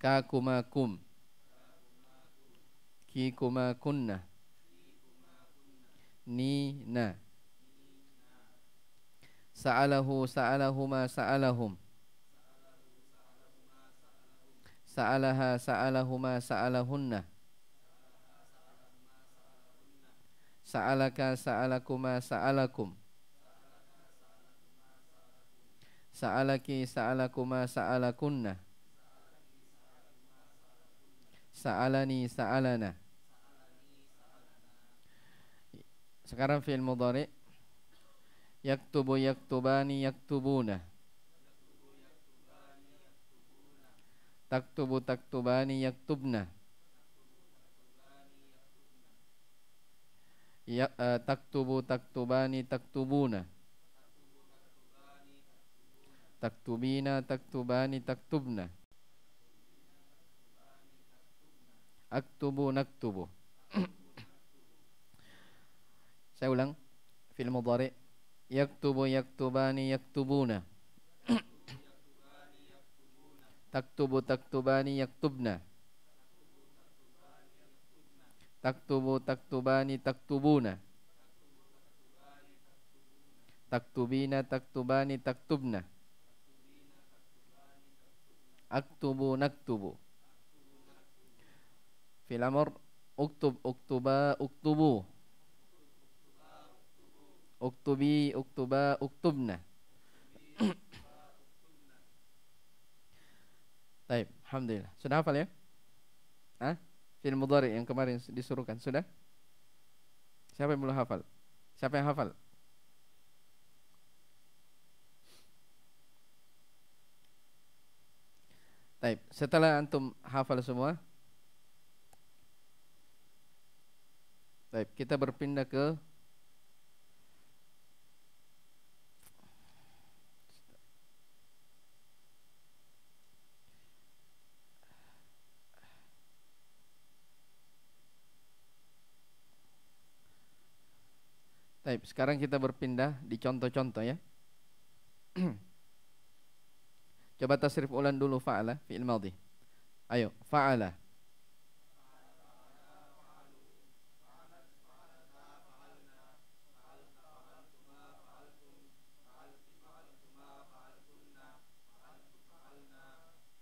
kakuma kum kikuma kunna ni na sa'alahu sa'alahuma sa'alahum sa'alaha sa'alahuma sa'alahunna sa'alaka sa'alakuma sa'alakum sa'alaki sa'alakuma sa'alakunna sa'alani sa'alana sekarang fi'il mudhari yaktubu yaktubani yaktubuna taktubu taktubani yaktubna ya, uh, taktubu taktubani taktubuna taktubina taktubani taktubna aktubu naktubu saya ulang fil mudhari yaktubu yaktubani yaktubuna taktubu taktubani yaktubna taktubu taktubani taktubuna taktubina taktubani taktubna aktubu naktubu Fil amr uktub uktuba uktubu. Uktubi uktuba uktubna. Baik, alhamdulillah. Sudah hafal ya? Hah? Fil mudhari yang kemarin disuruhkan sudah? Siapa yang belum hafal? Siapa yang hafal? Taib. Setelah antum hafal semua, Baik, kita berpindah ke Baik, sekarang kita berpindah di contoh-contoh ya. Coba tasrif ulan dulu fa'ala fi'il madhi. Ayo, fa'ala.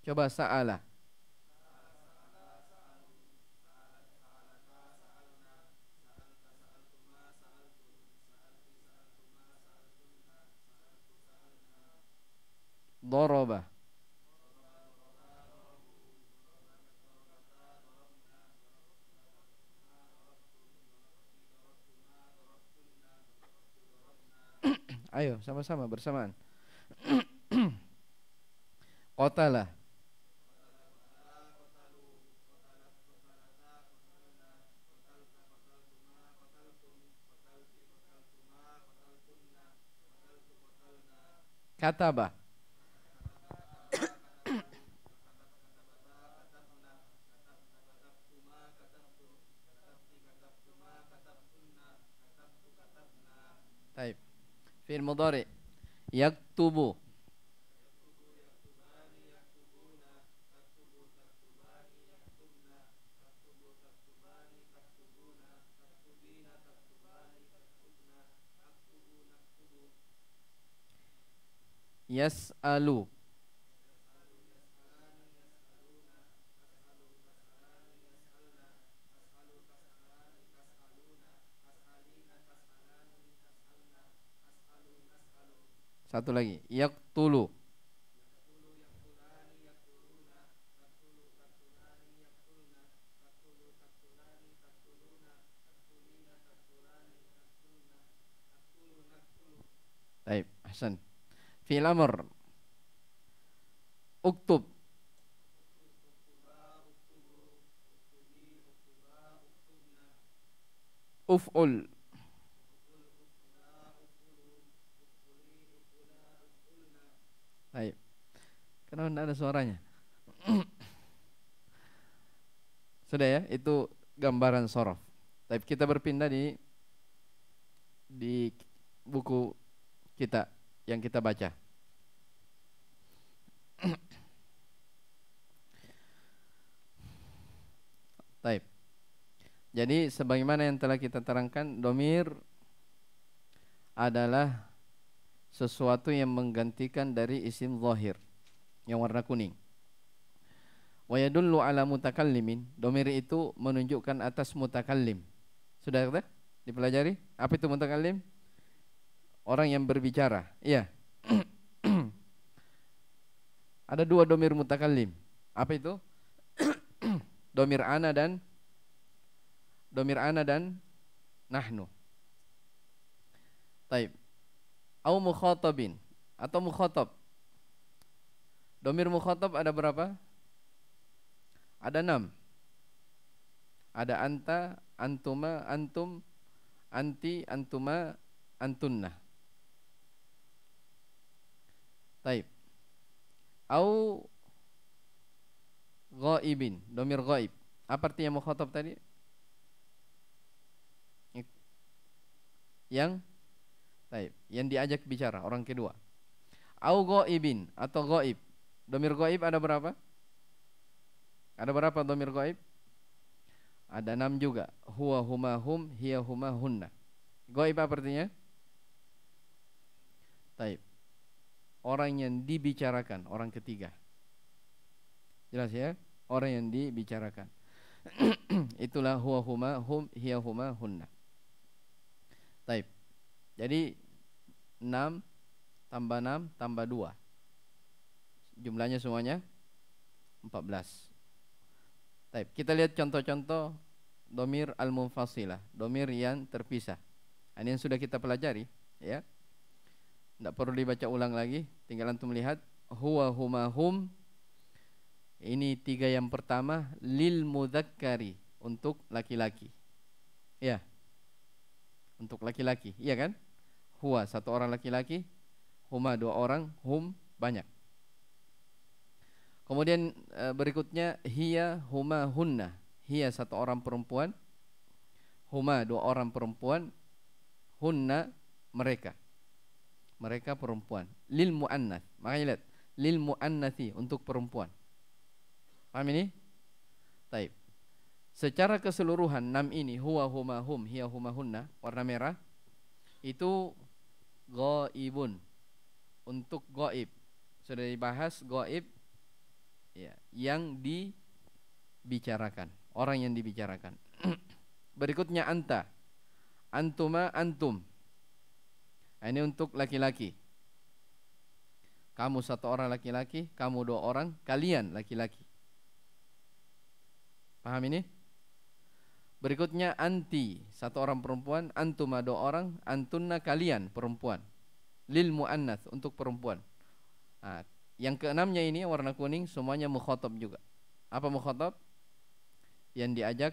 Coba sa'ala. Doroba. Ayo sama-sama bersamaan. lah. Kataba. Taib. Mudari. mudhari. Yaktubu. yas'alu Satu lagi, yak tulu. Baik, Hasan fi'il amr uktub uf'ul Baik. Kenapa tidak ada suaranya? Sudah ya, itu gambaran sorof. Tapi kita berpindah di di buku kita yang kita baca. Taib. Jadi sebagaimana yang telah kita terangkan, domir adalah sesuatu yang menggantikan dari isim zahir yang warna kuning. Wa yadullu ala mutakallimin. Domir itu menunjukkan atas mutakallim. Sudah kita dipelajari? Apa itu mutakallim? orang yang berbicara. Iya. Ada dua domir mutakallim. Apa itu? domir ana dan domir ana dan nahnu. Taib. Au mukhatabin atau mukhatab. Domir mukhatab ada berapa? Ada enam. Ada anta, antuma, antum, anti, antuma, antunnah. Taib. Au ghaibin, domir ghaib. Apa artinya mukhatab tadi? Yang Taib, yang diajak bicara orang kedua. Au ghaibin atau ghaib. Domir ghaib ada berapa? Ada berapa domir ghaib? Ada enam juga. Huwa huma hum, hiya huma hunna. Ghaib apa artinya? Taib orang yang dibicarakan, orang ketiga. Jelas ya? Orang yang dibicarakan. Itulah huwa huma hum hiya huma hunna. Taib. Jadi 6 tambah 6 tambah 2. Jumlahnya semuanya 14. Taib. Kita lihat contoh-contoh domir al-munfasilah, domir yang terpisah. Ini yang sudah kita pelajari, ya tidak perlu dibaca ulang lagi tinggal antum lihat huwa huma hum ini tiga yang pertama lil mudzakkari untuk laki-laki ya untuk laki-laki iya kan huwa satu orang laki-laki huma dua orang hum banyak kemudian e, berikutnya hia huma hunna hia satu orang perempuan huma dua orang perempuan hunna mereka mereka perempuan lil muannats makanya lihat lil sih untuk perempuan paham ini taib secara keseluruhan enam ini huwa huma hum hiya huma hunna warna merah itu goibun untuk gaib sudah dibahas gaib ya yang dibicarakan orang yang dibicarakan berikutnya anta antuma antum Nah, ini untuk laki-laki. Kamu satu orang laki-laki, kamu dua orang, kalian laki-laki. Paham ini? Berikutnya anti, satu orang perempuan, antuma dua orang, antunna kalian perempuan. Lil muannats untuk perempuan. Nah, yang keenamnya ini warna kuning semuanya mukhatab juga. Apa mukhatab? Yang diajak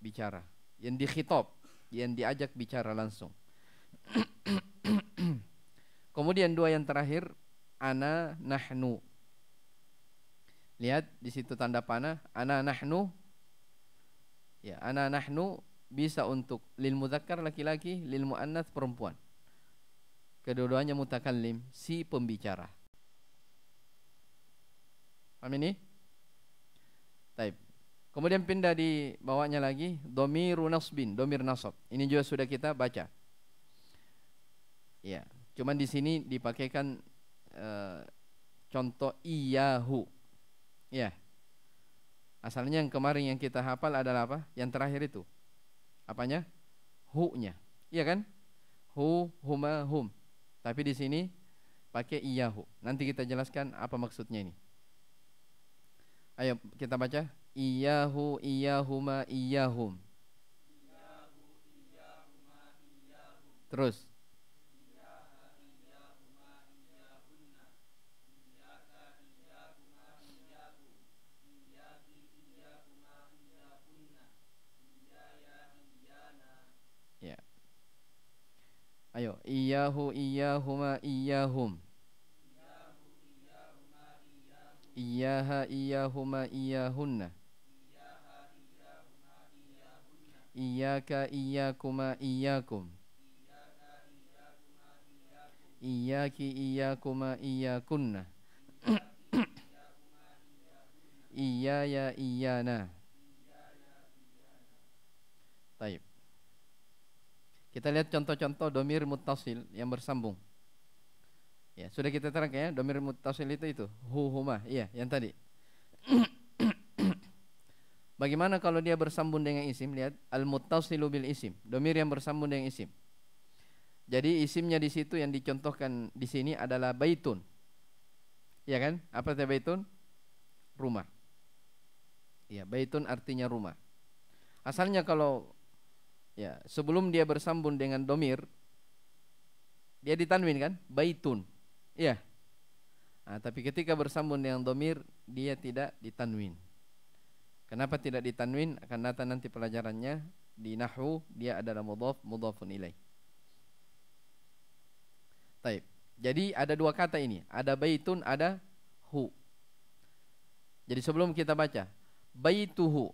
bicara, yang dikhitab, yang diajak bicara langsung. Kemudian dua yang terakhir ana nahnu. Lihat di situ tanda panah ana nahnu. Ya, ana nahnu bisa untuk lil zakar laki-laki, lil muannats perempuan. Kedua-duanya mutakallim, si pembicara. Paham ini? Taib. Kemudian pindah di bawahnya lagi domiru nasbin, domir nasab. Ini juga sudah kita baca. Ya, Cuman di sini dipakaikan uh, contoh iyahu. Ya. Asalnya yang kemarin yang kita hafal adalah apa? Yang terakhir itu. Apanya? Hu-nya. Iya kan? Hu huma hum. Tapi di sini pakai iyahu. Nanti kita jelaskan apa maksudnya ini. Ayo kita baca iyahu iyahuma iyahum. Iyahu, iyahuma, iyahum. Terus. Ayo, ma iyahuma iyahum. Iyaha iyahuma iyahunna. Iyaka iyakuma iyakum. Iyaki iyakuma iyakunna. Iyaya iyana. Taib. Kita lihat contoh-contoh domir mutasil yang bersambung. Ya, sudah kita terangkan ya, domir mutasil itu itu hu huma, iya yang tadi. Bagaimana kalau dia bersambung dengan isim? Lihat al mutasilu bil isim, domir yang bersambung dengan isim. Jadi isimnya di situ yang dicontohkan di sini adalah baitun. iya kan? Apa itu baitun? Rumah. iya baitun artinya rumah. Asalnya kalau ya sebelum dia bersambung dengan domir dia ditanwin kan baitun ya nah, tapi ketika bersambung dengan domir dia tidak ditanwin kenapa tidak ditanwin akan datang nanti pelajarannya di nahwu dia adalah mudhaf mudhafun ilaih taib jadi ada dua kata ini ada baitun ada hu jadi sebelum kita baca baituhu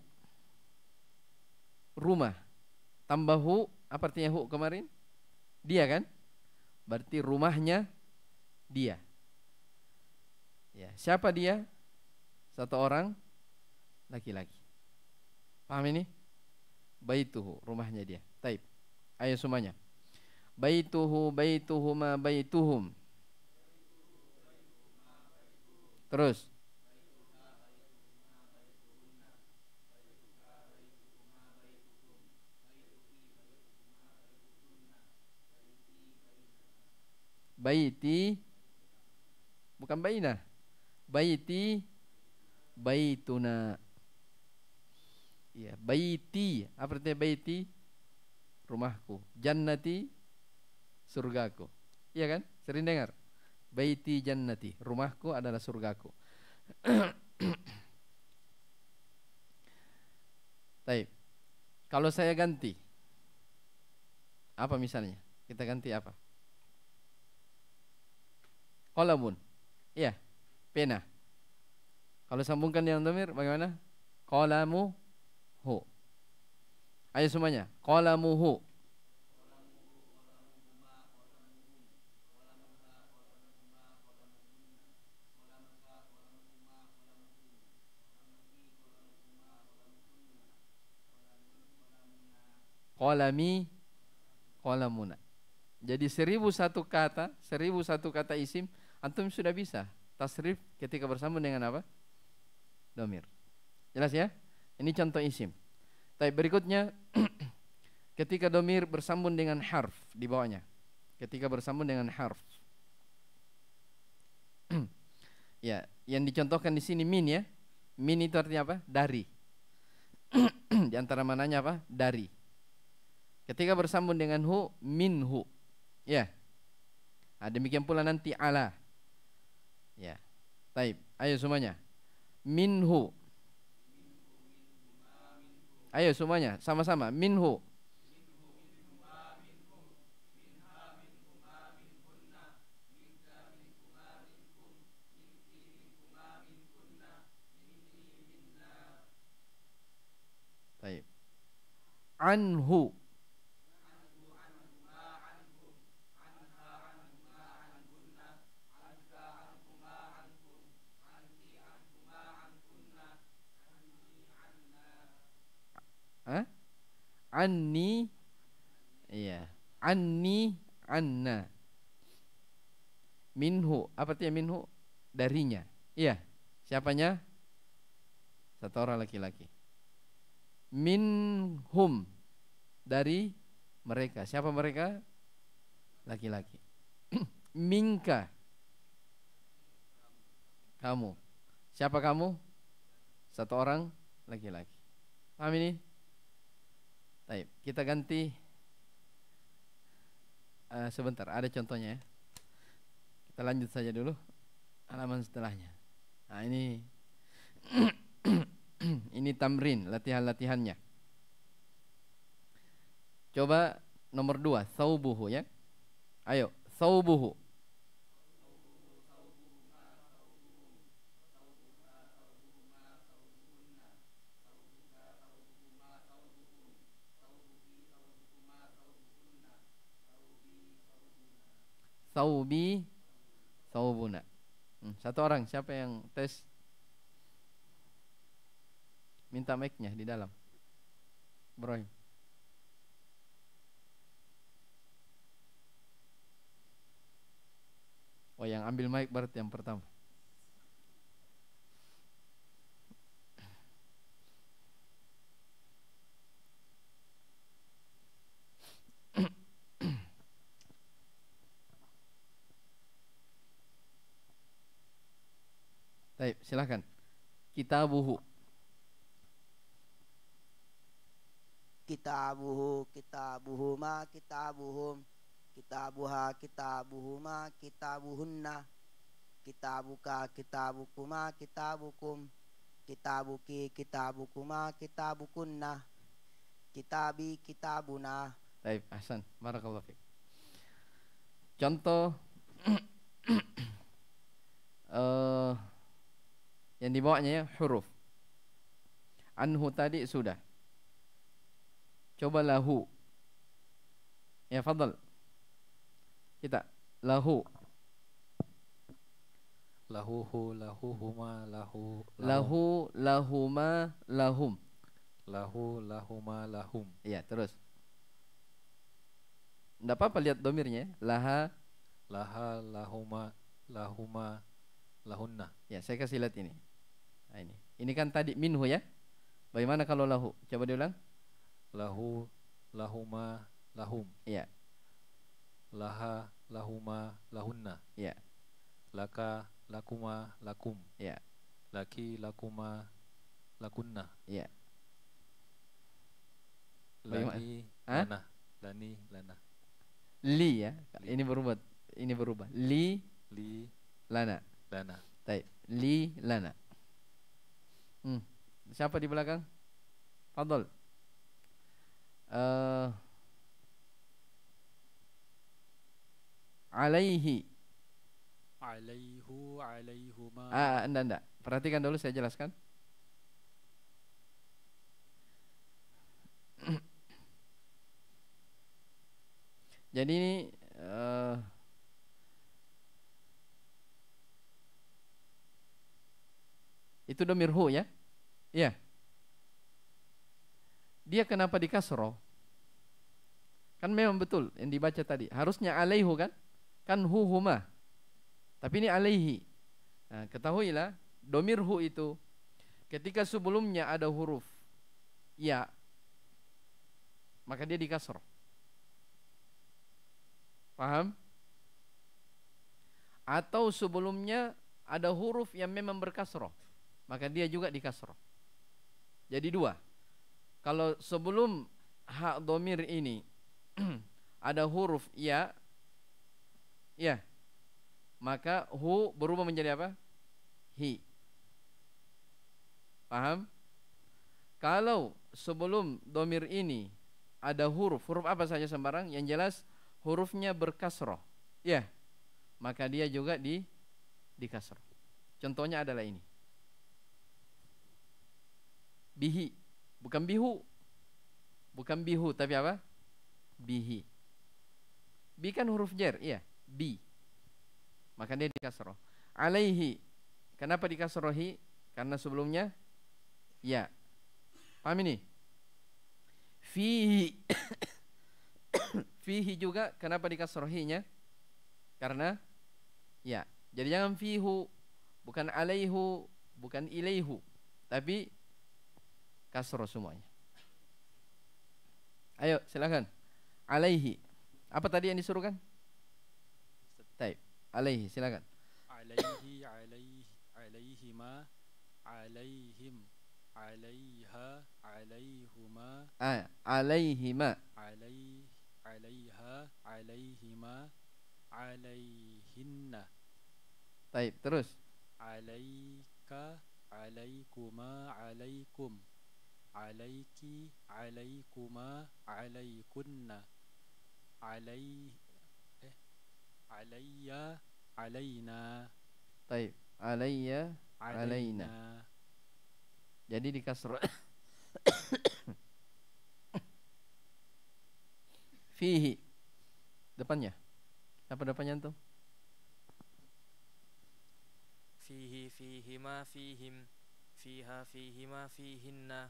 rumah tambah hu apa artinya hu kemarin dia kan berarti rumahnya dia ya siapa dia satu orang laki-laki paham ini baituhu rumahnya dia taib ayo semuanya baituhu baituhuma baituhum terus baiti bukan baina baiti baituna ya baiti apa artinya baiti rumahku jannati surgaku iya kan sering dengar baiti jannati rumahku adalah surgaku Baik. Kalau saya ganti apa misalnya? Kita ganti apa? Kolamun. Iya, pena. Kalau sambungkan yang domir bagaimana? Kolamu hu. Ayo semuanya. Kolamu hu. Kolami kolamuna. Jadi seribu satu kata, seribu satu kata isim antum sudah bisa tasrif ketika bersambung dengan apa? Domir. Jelas ya? Ini contoh isim. Tapi berikutnya ketika domir bersambung dengan harf di bawahnya. Ketika bersambung dengan harf. ya, yang dicontohkan di sini min ya. Min itu artinya apa? Dari. di antara mananya apa? Dari. Ketika bersambung dengan hu, min hu, Ya. Nah, demikian pula nanti ala Ya. Taib. Ayo semuanya. Minhu. Ayo semuanya, sama-sama. Minhu. Anhu. anni iya anni anna minhu apa artinya minhu darinya iya siapanya satu orang laki-laki minhum dari mereka siapa mereka laki-laki minka kamu siapa kamu satu orang laki-laki paham ini Baik, kita ganti uh, sebentar, ada contohnya ya. Kita lanjut saja dulu halaman setelahnya. Nah, ini ini tamrin, latihan-latihannya. Coba nomor dua, saubuhu ya. Ayo, saubuhu. thawbi thawbuna. Hmm, satu orang siapa yang tes minta mic-nya di dalam. Ibrahim. Oh yang ambil mic berarti yang pertama. silahkan kita kita kita kita kita kita kita kita buhu buhu buha buhunna buhum buka kita bukuma kita bukum kita buki kita bukuma kita bukunna kita bi kita buna Baik, Hasan, barakallahu fiik. Contoh eh, yang dibawanya ya huruf. Anhu tadi sudah. Coba lahu. Ya fadal. Kita lahu. Lahuhu lahuhuma lahu. Lahu lahuma lahum. Lahu lahuma lahum. Iya, terus. tidak apa-apa lihat domirnya. Ya. Laha laha lahuma lahuma lahunna. Ya, saya kasih lihat ini. Nah, ini. Ini kan tadi minhu ya. Bagaimana kalau lahu? Coba diulang. Lahu lahuma lahum. Ya. Laha lahuma lahunna. Ya. Laka lakuma lakum. Ya. Laki lakuma lakunna. Ya. Lani lana. Lani lana. Li ya. Li. Ini berubah. Ini berubah. Li li lana. Lana. Baik. Li lana. Hmm. Siapa di belakang? Fadol. Uh, alaihi. Alaihu alaihuma. Ah, ah, enggak enggak. Perhatikan dulu saya jelaskan. Jadi ini uh, Itu domirhu hu ya. Iya. Dia kenapa di kasro? Kan memang betul yang dibaca tadi. Harusnya alaihu kan? Kan hu huma. Tapi ini alaihi. Nah, ketahuilah domirhu itu ketika sebelumnya ada huruf ya maka dia di kasro. Paham? Atau sebelumnya ada huruf yang memang berkasroh maka dia juga dikasroh. Jadi dua. Kalau sebelum hak domir ini ada huruf ya, ya, maka hu berubah menjadi apa? Hi. Paham? Kalau sebelum domir ini ada huruf, huruf apa saja sembarang, yang jelas hurufnya berkasroh, ya, maka dia juga di dikasroh. Contohnya adalah ini bihi bukan bihu bukan bihu tapi apa bihi bi kan huruf jer iya bi maka dia dikasroh alaihi kenapa dikasrohi karena sebelumnya ya paham ini fihi fihi juga kenapa dikasrohinya karena ya jadi jangan fihu bukan alaihu bukan ilaihu tapi kasroh semuanya ayo silakan alaihi apa tadi yang disuruhkan Taib. alaihi silakan alaihi alaihi alaihi ma, alaihim alaiha alaihuma ah, alaihima alaih alaiha alaihima alaihinna Taib terus alaika alaikuma alaikum alaiki alaikuma alaikunna alai eh alayya alaina Taib. Alayya alaina. alaina. Jadi di kasrah fihi depannya. Apa depannya antum? Fihi fihi ma fihim fiha fihi ma fihinna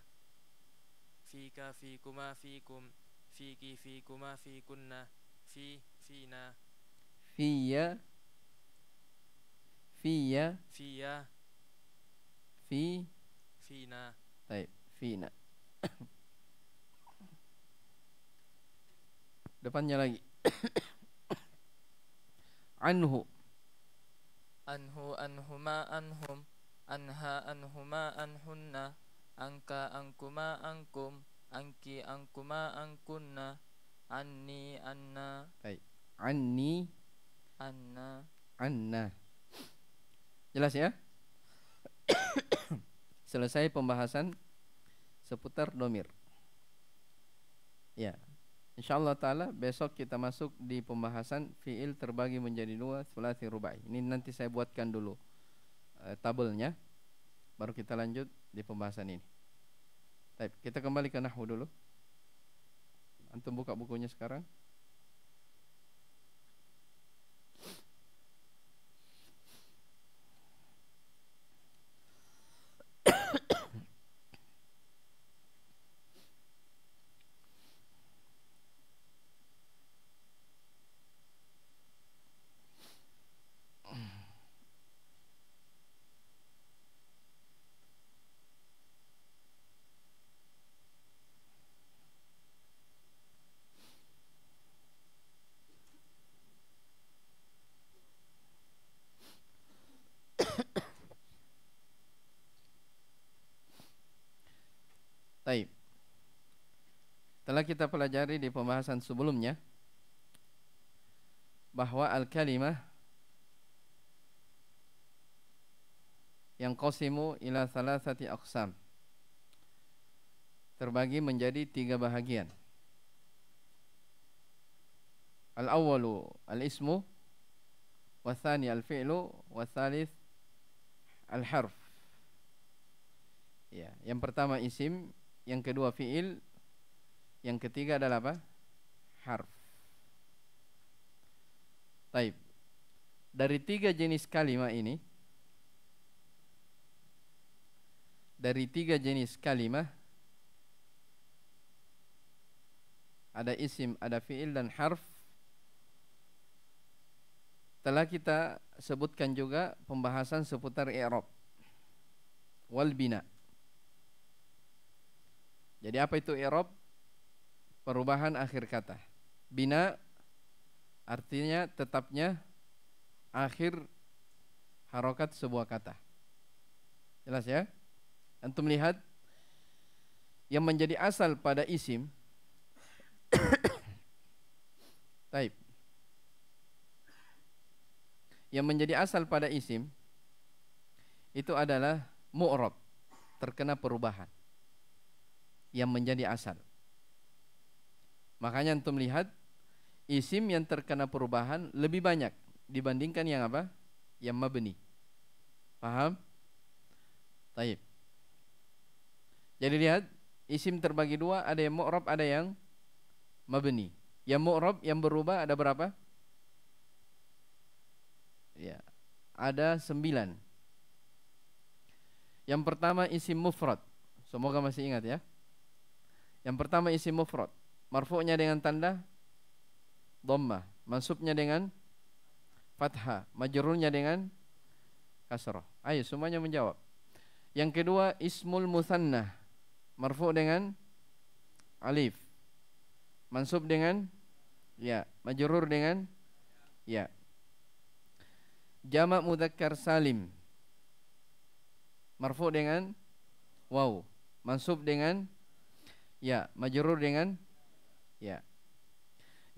fika fikuma fikum fiki fikuma fikunna fi fina fiya fiya fiya fi fina baik fina depannya lagi anhu anhu anhuma anhum anha anhuma anhunna Angka angkuma angkum Angki angkuma angkunna Anni anna Baik Anni Anna Anna Jelas ya? Selesai pembahasan seputar domir Ya InsyaAllah ta'ala besok kita masuk di pembahasan Fi'il terbagi menjadi dua sulasi rubai Ini nanti saya buatkan dulu uh, Tabelnya baru kita lanjut di pembahasan ini. Baik, kita kembali ke nahwu dulu. Antum buka bukunya sekarang. Telah kita pelajari di pembahasan sebelumnya bahwa al-kalimah yang qasimu ila salasati aqsam terbagi menjadi tiga bahagian. Al-awwalu al-ismu thani al-fi'lu thalith al-harf. Ya, yang pertama isim, yang kedua fi'il, yang ketiga adalah apa? Harf. Taib. Dari tiga jenis kalimat ini, dari tiga jenis kalimat ada isim, ada fiil dan harf. Telah kita sebutkan juga pembahasan seputar erop walbina Jadi apa itu erop perubahan akhir kata. Bina artinya tetapnya akhir harokat sebuah kata. Jelas ya? Antum lihat yang menjadi asal pada isim. Taib. Yang menjadi asal pada isim itu adalah mu'rob terkena perubahan yang menjadi asal. Makanya untuk melihat isim yang terkena perubahan lebih banyak dibandingkan yang apa? Yang mabni. Paham? Taib. Jadi lihat isim terbagi dua, ada yang mu'rab, ada yang mabni. Yang mu'rab yang berubah ada berapa? Ya, ada sembilan. Yang pertama isim mufrad. Semoga masih ingat ya. Yang pertama isim mufrad marfuknya dengan tanda dhammah, mansubnya dengan fathah, majrurnya dengan kasrah. Ayo semuanya menjawab. Yang kedua ismul musanna marfuk dengan alif. Mansub dengan ya, majrur dengan ya. Jamak mudzakkar salim. Marfu dengan waw, mansub dengan ya, majrur dengan Ya.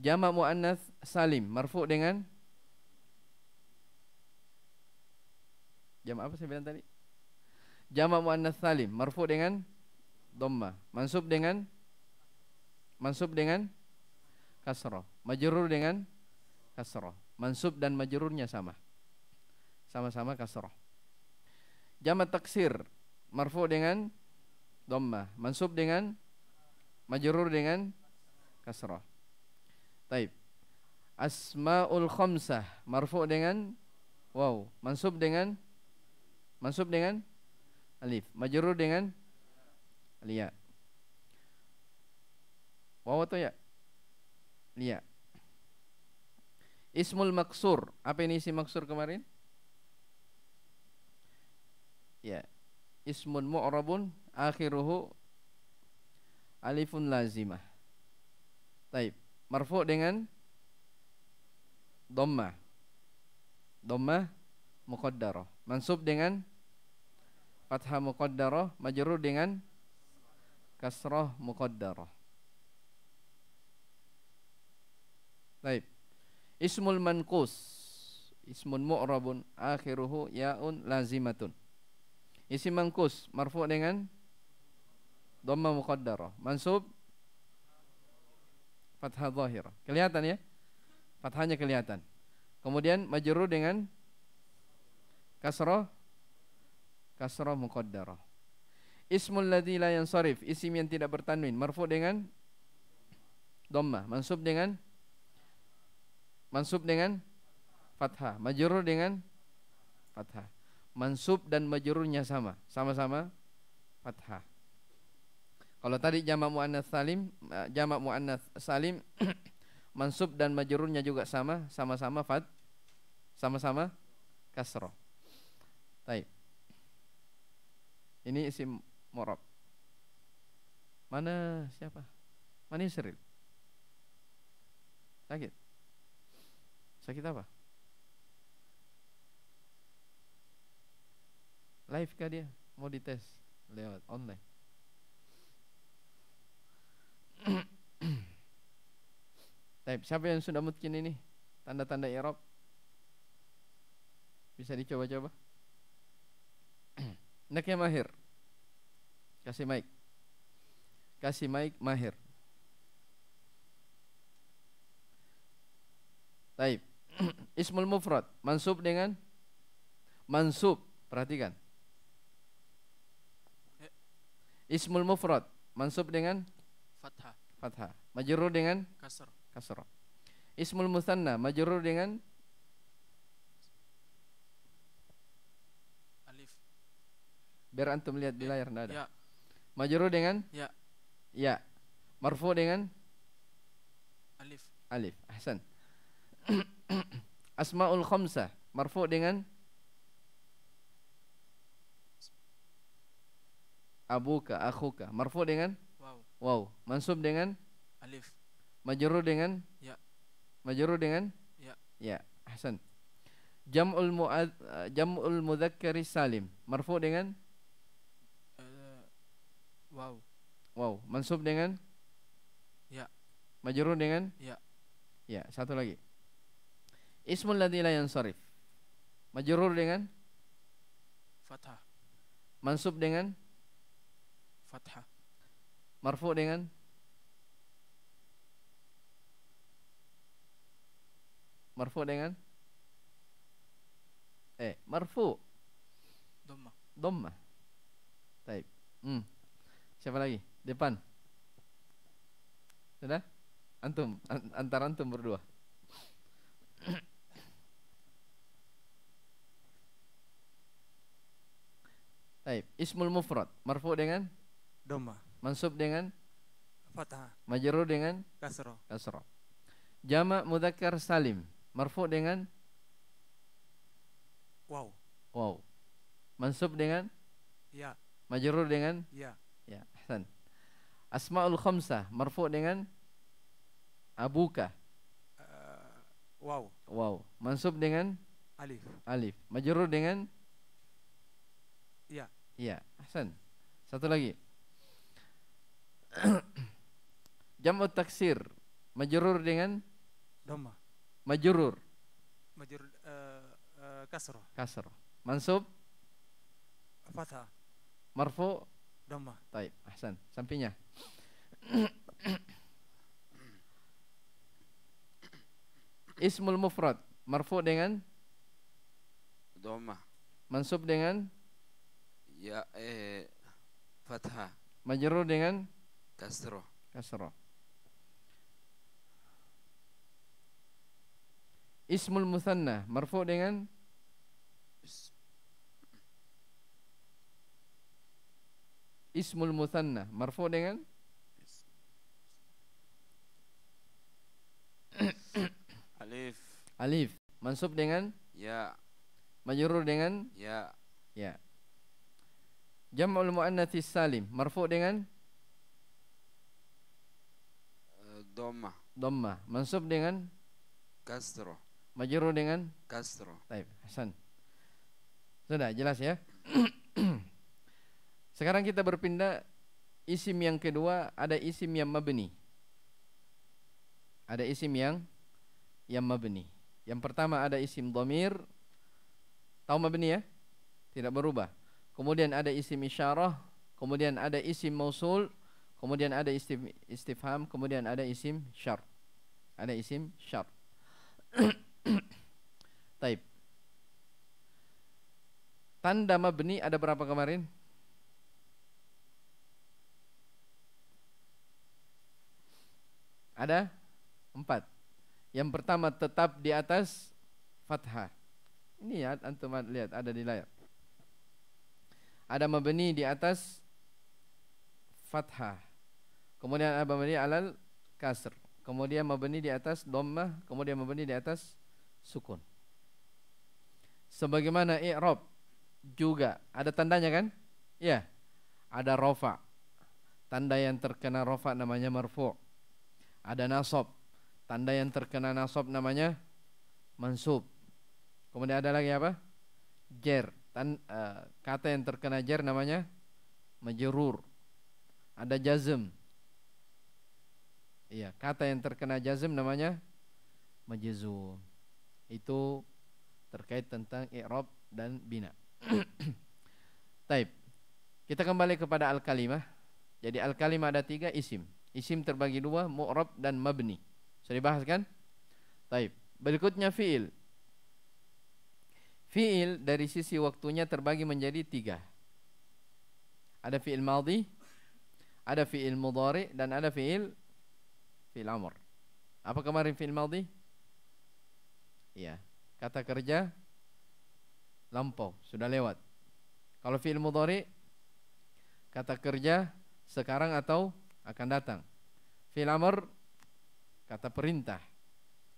Jamak muannas salim marfu dengan Jamak apa saya bilang tadi? Jamak muannas salim marfu dengan dhamma, mansub dengan mansub dengan kasrah, majrur dengan kasrah. Mansub dan majrurnya sama. Sama-sama kasrah. Jamak taksir marfu dengan dhamma, mansub dengan majrur dengan kasrah. Taib. Asmaul khamsah marfu dengan wow mansub dengan mansub dengan alif, majrur dengan liya. Waw atau ya? Liya. Ismul maksur. Apa ini isi maksur kemarin? Ya. Ismun mu'rabun akhiruhu alifun lazimah. Taib. Marfu dengan Dhamma Dhamma muqaddarah. Mansub dengan fathah muqaddarah, majrur dengan kasrah muqaddarah. Taib. Ismul manqus. Ismun mu'rabun akhiruhu yaun lazimatun. Isim manqus marfu dengan dhamma muqaddarah. Mansub fathah zahirah. Kelihatan ya? Fathahnya kelihatan. Kemudian majrur dengan kasroh kasroh muqaddarah. Ismul ladzi la yansarif, isim yang tidak bertanwin, marfu dengan dhammah, mansub dengan mansub dengan fathah, majrur dengan fathah. Mansub dan majrurnya sama, sama-sama fathah. Kalau tadi jamak muannas salim, eh, jamak muannas salim mansub dan majrurnya juga sama, sama-sama fat, sama-sama kasroh. Baik. Ini isim murab. Mana siapa? Mana Isril? Sakit. Sakit apa? Live kah dia? Mau dites lewat online. Taip, siapa yang sudah mungkin ini? Tanda-tanda Irob Bisa dicoba-coba Naknya mahir Kasih mic Kasih mic mahir Taip Ismul mufrad Mansub dengan Mansub Perhatikan Ismul mufrad Mansub dengan Fathah. Fathah. Majrur dengan kasr. Kasr. Ismul musanna majrur dengan alif. Biar antum lihat di ya. layar enggak ada. Ya. Majrur dengan ya. Ya. Marfu dengan alif. Alif. Ahsan. Asmaul khamsah marfu dengan abuka akhuka marfu dengan Wow, mansub dengan alif. Majrur dengan ya. Majrur dengan ya. Ya, ahsan. Jam'ul mu'ad eh, jam'ul mudzakkari salim. Marfu dengan uh, eh, wow. Wow, mansub dengan ya. Majrur dengan ya. Ya, satu lagi. Ismul ladzi la yansarif. Majrur dengan fathah. Mansub dengan fathah marfu dengan marfu dengan eh marfu domma domma Taib. Hmm. Siapa lagi? Depan. Sudah? Antum, antara antum berdua. Taib. Ismul mufrad marfu dengan domma mansub dengan fathah majrur dengan kasrah kasrah jamak mudzakkar salim marfu dengan waw waw mansub dengan ya majrur dengan ya ya ahsan asmaul khamsah marfu dengan abuka uh, waw waw mansub dengan alif alif majrur dengan ya ya ahsan satu lagi Jamu taksir majurur dengan doma majurur majur uh, eh, uh, eh, kasro kasro Mansub fathah. Marfu doma taib ahsan. Sampingnya. Ismul mufrad marfu dengan doma Mansub dengan ya eh fathah. Majrur dengan Kasroh. Kasroh. Ismul Musanna marfu dengan Ismul Musanna marfu dengan Alif. Alif. Mansub dengan ya. Majrur dengan ya. Ya. Jam'ul muannats salim marfu dengan Dhamma. Dhamma. Mansub dengan Kasro. Majrur dengan Kasro. Baik, Hasan. Sudah jelas ya? Sekarang kita berpindah isim yang kedua ada isim yang mabni. Ada isim yang yang mabni. Yang pertama ada isim domir Tahu mabni ya? Tidak berubah. Kemudian ada isim isyarah, kemudian ada isim mausul, kemudian ada istif, istifham, kemudian ada isim syar. Ada isim syar. Taib. Tanda mabni ada berapa kemarin? Ada empat. Yang pertama tetap di atas fathah. Ini ya antum lihat ada di layar. Ada mabni di atas fathah. Kemudian apa mabni alal kasr. Kemudian mabni di atas dhammah, kemudian mabni di atas sukun. Sebagaimana i'rab juga ada tandanya kan? Ya. Ada rofa. Tanda yang terkena rofa namanya marfu. Ada nasab. Tanda yang terkena nasab namanya mansub. Kemudian ada lagi apa? Jer. Tan, uh, kata yang terkena jer namanya majrur. Ada jazm. Iya, kata yang terkena jazm namanya majzum. Itu terkait tentang i'rab dan bina. Taib. Kita kembali kepada al-kalimah. Jadi al-kalimah ada tiga isim. Isim terbagi dua, mu'rab dan mabni. Sudah dibahas kan? Taib. Berikutnya fi'il. Fi'il dari sisi waktunya terbagi menjadi tiga. Ada fi'il madhi, ada fi'il mudhari, dan ada fi'il fil amr. Apa kemarin fil madhi? Iya, kata kerja lampau sudah lewat. Kalau fil mudhari kata kerja sekarang atau akan datang. Fil amr kata perintah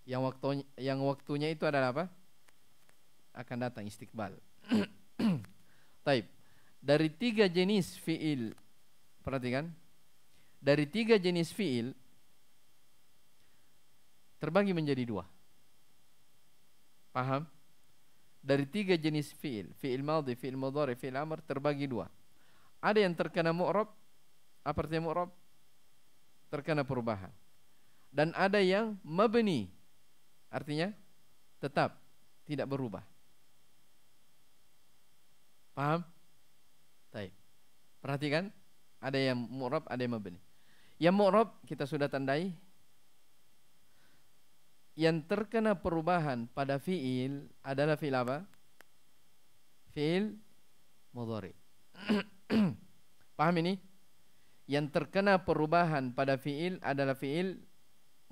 yang waktunya yang waktunya itu adalah apa? akan datang istiqbal. Taib. Dari tiga jenis fiil, perhatikan. Dari tiga jenis fiil, terbagi menjadi dua. Paham? Dari tiga jenis fi'il, fi'il madhi, fi'il mudhari, fi'il amr terbagi dua. Ada yang terkena mu'rab, apa artinya mu'rab? Terkena perubahan. Dan ada yang mabni, artinya tetap, tidak berubah. Paham? Baik. Perhatikan, ada yang mu'rab, ada yang mabni. Yang mu'rab kita sudah tandai yang terkena perubahan pada fiil adalah fiil apa? Fiil mudhari. Paham ini? Yang terkena perubahan pada fiil adalah fiil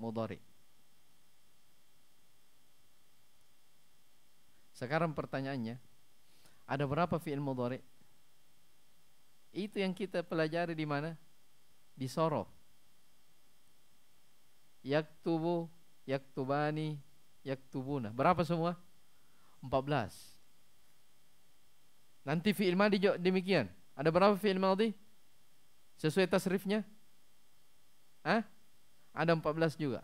mudhari. Sekarang pertanyaannya, ada berapa fiil mudhari? Itu yang kita pelajari di mana? Di sorof. Yaktubu yaktubani yaktubuna. Berapa semua? 14. Nanti fi'il madhi demikian. Ada berapa fi'il madi? Sesuai tasrifnya? Hah? Ada 14 juga.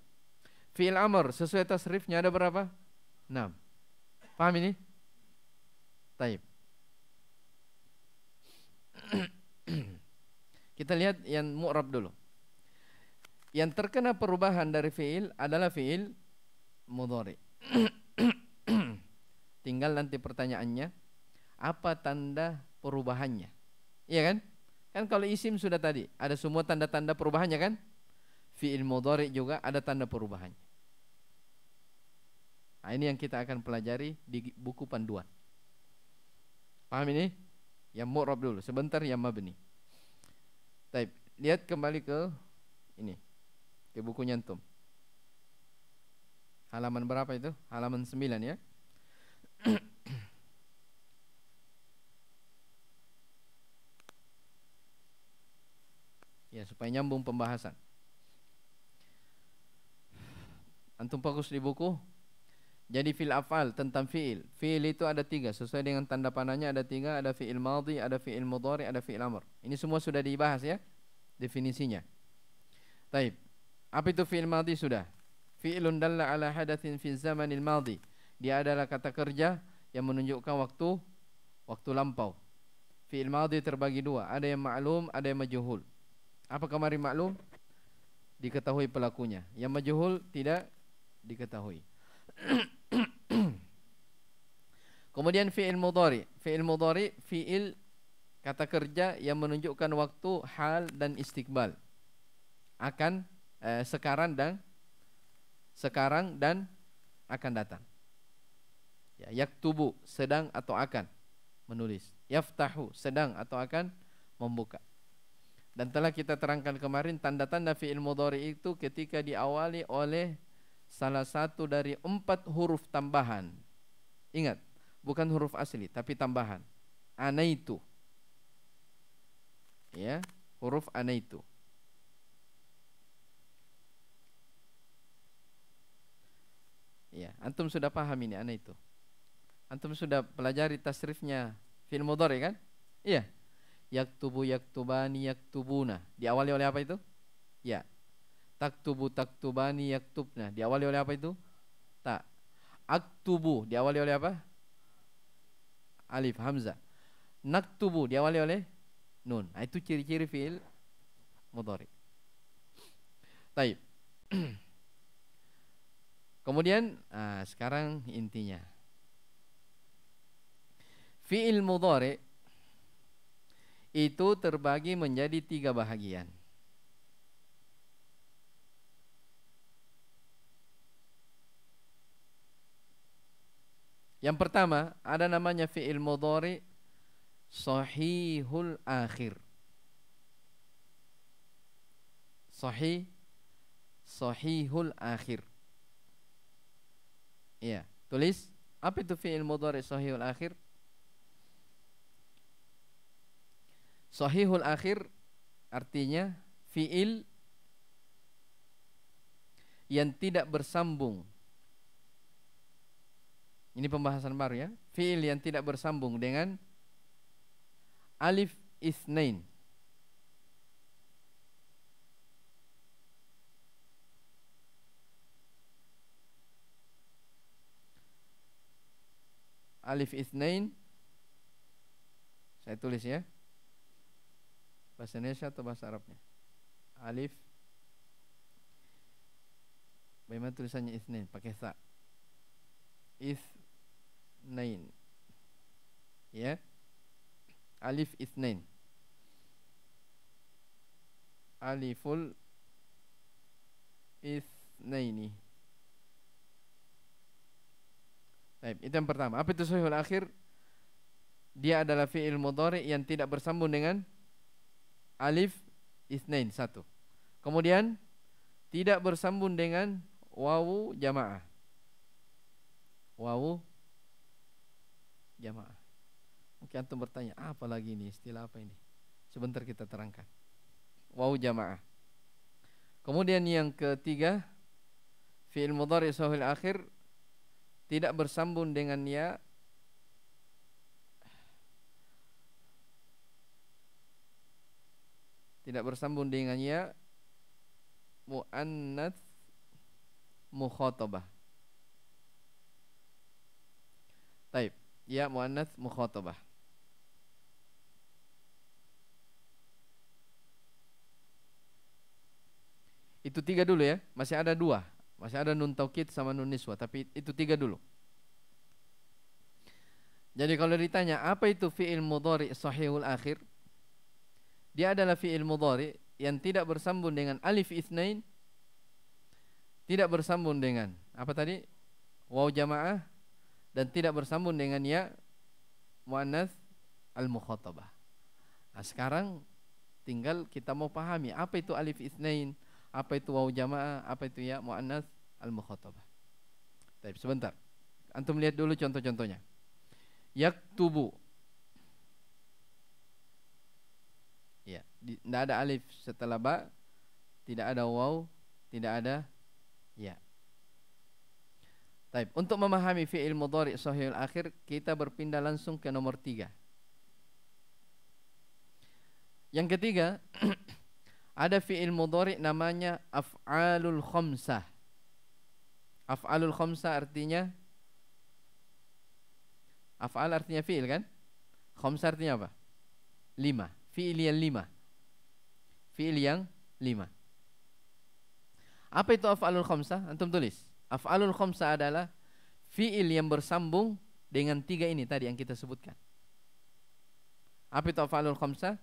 Fi'il amr sesuai tasrifnya ada berapa? 6. Paham ini? Taib. Kita lihat yang mu'rab dulu yang terkena perubahan dari fiil adalah fiil mudhari. Tinggal nanti pertanyaannya, apa tanda perubahannya? Iya kan? Kan kalau isim sudah tadi, ada semua tanda-tanda perubahannya kan? Fiil mudhari juga ada tanda perubahannya. Nah, ini yang kita akan pelajari di buku panduan. Paham ini? Yang mu'rab dulu, sebentar yang mabni. Baik, lihat kembali ke ini di bukunya antum. Halaman berapa itu? Halaman 9 ya. ya, supaya nyambung pembahasan. Antum fokus di buku. Jadi fil afal tentang fiil. Fiil itu ada tiga sesuai dengan tanda panahnya ada tiga, ada fiil madhi, ada fiil mudhari, ada fiil amr. Ini semua sudah dibahas ya definisinya. Taib. Apa itu fi'il madhi sudah? Fi'ilun dalla ala hadatsin fi zamanil madhi. Dia adalah kata kerja yang menunjukkan waktu waktu lampau. Fi'il madhi terbagi dua, ada yang maklum ada yang majhul. Apa kemarin maklum? Diketahui pelakunya. Yang majhul tidak diketahui. Kemudian fi'il mudhari. Fi'il mudhari fi'il kata kerja yang menunjukkan waktu, hal dan istiqbal. Akan eh, sekarang dan sekarang dan akan datang. Ya, yaktubu sedang atau akan menulis. Yaftahu sedang atau akan membuka. Dan telah kita terangkan kemarin tanda-tanda fi'il mudhari itu ketika diawali oleh salah satu dari empat huruf tambahan. Ingat, bukan huruf asli tapi tambahan. itu Ya, huruf ana itu Antum sudah paham ini anak itu. Antum sudah pelajari tasrifnya fil mudhari kan? Iya. Yaktubu yaktubani yaktubuna. Diawali oleh apa itu? Ya. Taktubu taktubani yaktubna. Diawali oleh apa itu? Tak. Aktubu diawali oleh apa? Alif hamzah. Naktubu diawali oleh nun. Nah, itu ciri-ciri film mudhari. Baik. Kemudian uh, sekarang intinya. Fi'il mudhari itu terbagi menjadi tiga bahagian. Yang pertama ada namanya fi'il mudhari sahihul akhir. Sahih sahihul akhir. Iya, tulis apa itu fi'il mudhari sahihul akhir? Sahihul akhir artinya fi'il yang tidak bersambung. Ini pembahasan baru ya. Fi'il yang tidak bersambung dengan alif isnain. alif isnain saya tulis ya bahasa Indonesia atau bahasa Arabnya alif bagaimana tulisannya isnain pakai sa isnain ya alif isnain aliful isnaini Baik, itu yang pertama. Apa itu sahihul akhir? Dia adalah fi'il mudhari yang tidak bersambung dengan alif isnain satu. Kemudian tidak bersambung dengan wawu jamaah. Wawu jamaah. Mungkin antum bertanya, apa lagi ini istilah apa ini? Sebentar kita terangkan. Wawu jamaah. Kemudian yang ketiga, fi'il mudhari sahihul akhir tidak bersambung dengan ya tidak bersambung dengan ya muannats mukhatabah Taib ya muannats mukhatabah Itu tiga dulu ya, masih ada dua. Masih ada nun taukid sama nun niswa, tapi itu tiga dulu. Jadi kalau ditanya apa itu fi'il mudhari sahihul akhir? Dia adalah fi'il mudhari yang tidak bersambung dengan alif itsnain tidak bersambung dengan apa tadi? waw jamaah dan tidak bersambung dengan ya muannas al mukhatabah. Nah, sekarang tinggal kita mau pahami apa itu alif itsnain apa itu wau jamaah? Apa itu ya muannas al-mukhatabah? Tapi sebentar. Antum lihat dulu contoh-contohnya. Yak Yaktubu. Ya, tidak ada alif setelah ba, tidak ada wau. tidak ada ya. Taib. Untuk memahami fi'il mudhari sahihul akhir, kita berpindah langsung ke nomor tiga. Yang ketiga, Ada fi'il mudhari namanya af'alul khamsah. Af'alul khamsah artinya af'al artinya fi'il kan? Khamsah artinya apa? Lima. Fi'il yang lima. Fi'il yang lima. Apa itu af'alul khamsah? Antum tulis. Af'alul khamsah adalah fi'il yang bersambung dengan tiga ini tadi yang kita sebutkan. Apa itu af'alul khamsah?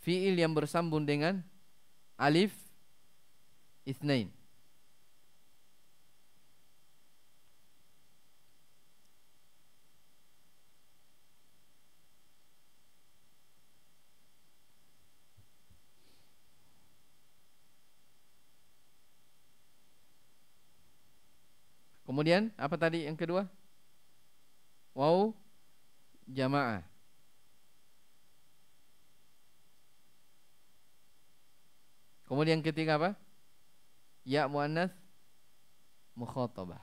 Fi'il yang bersambung dengan alif isnain Kemudian apa tadi yang kedua? Wau jamaah. Kemudian yang ketiga apa? Ya muannas mukhatabah.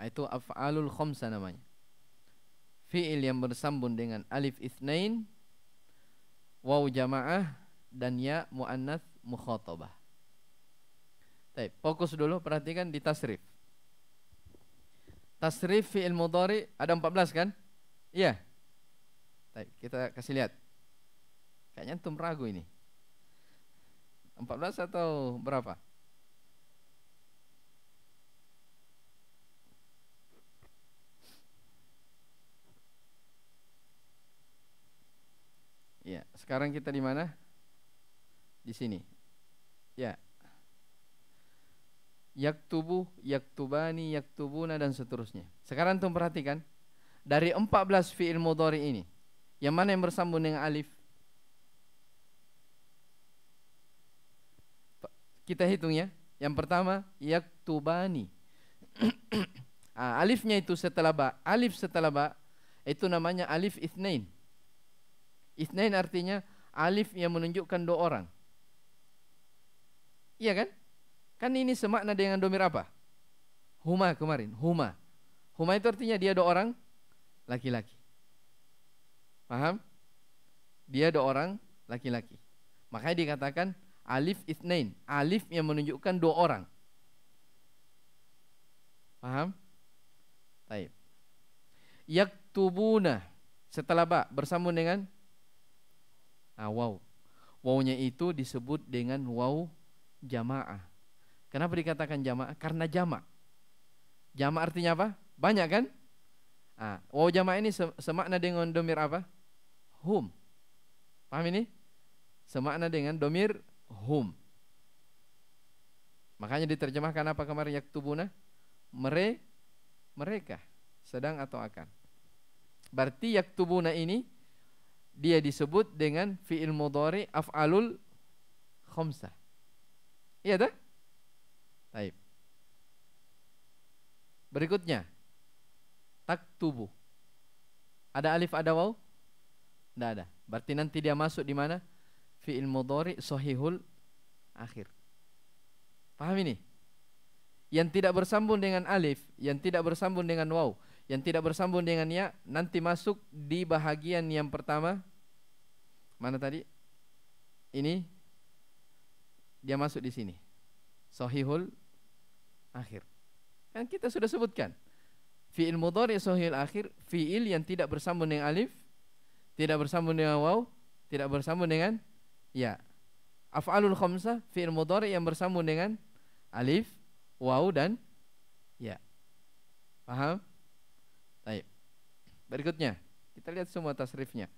Nah, itu af'alul khamsa namanya. Fi'il yang bersambung dengan alif isnain, waw jamaah dan ya muannas mukhatabah. Baik, fokus dulu perhatikan di tasrif. Tasrif fi'il mudhari ada 14 kan? Iya kita kasih lihat. Kayaknya antum ragu ini. 14 atau berapa? Ya, sekarang kita di mana? Di sini. Ya. Yaktubu, yaktubani, yaktubuna dan seterusnya. Sekarang antum perhatikan dari 14 fiil mudhari ini yang mana yang bersambung dengan alif? Kita hitung ya. Yang pertama yaktubani. ah, alifnya itu setelah ba. Alif setelah ba itu namanya alif itsnain. Itsnain artinya alif yang menunjukkan dua orang. Iya kan? Kan ini semakna dengan domir apa? Huma kemarin, huma. Huma itu artinya dia dua orang laki-laki. Paham? Dia ada orang laki-laki. Makanya dikatakan alif isnain. Alif yang menunjukkan dua orang. Paham? Taib. Yaktubuna setelah ba bersambung dengan ah, waw. Wawnya itu disebut dengan waw jamaah. Kenapa dikatakan jamaah? Karena jamaah jamaah artinya apa? Banyak kan? Ah, waw jamaah ini semakna dengan domir apa? hum. Paham ini? Semakna dengan domir hum. Makanya diterjemahkan apa kemarin yaktubuna? Mere, mereka sedang atau akan. Berarti yaktubuna ini dia disebut dengan fi'il mudhari af'alul khamsah. Iya dah? Baik. Berikutnya taktubu. Ada alif ada waw? Tidak ada. Berarti nanti dia masuk di mana? Fi'il mudhari sahihul akhir. Paham ini? Yang tidak bersambung dengan alif, yang tidak bersambung dengan waw, yang tidak bersambung dengan ya, nanti masuk di bahagian yang pertama. Mana tadi? Ini dia masuk di sini. Sahihul akhir. Kan kita sudah sebutkan. Fi'il mudhari sahihul akhir, fi'il yang tidak bersambung dengan alif, tidak bersambung dengan waw tidak bersambung dengan ya af'alul khamsah fi'il mudhari yang bersambung dengan alif waw dan ya paham baik berikutnya kita lihat semua tasrifnya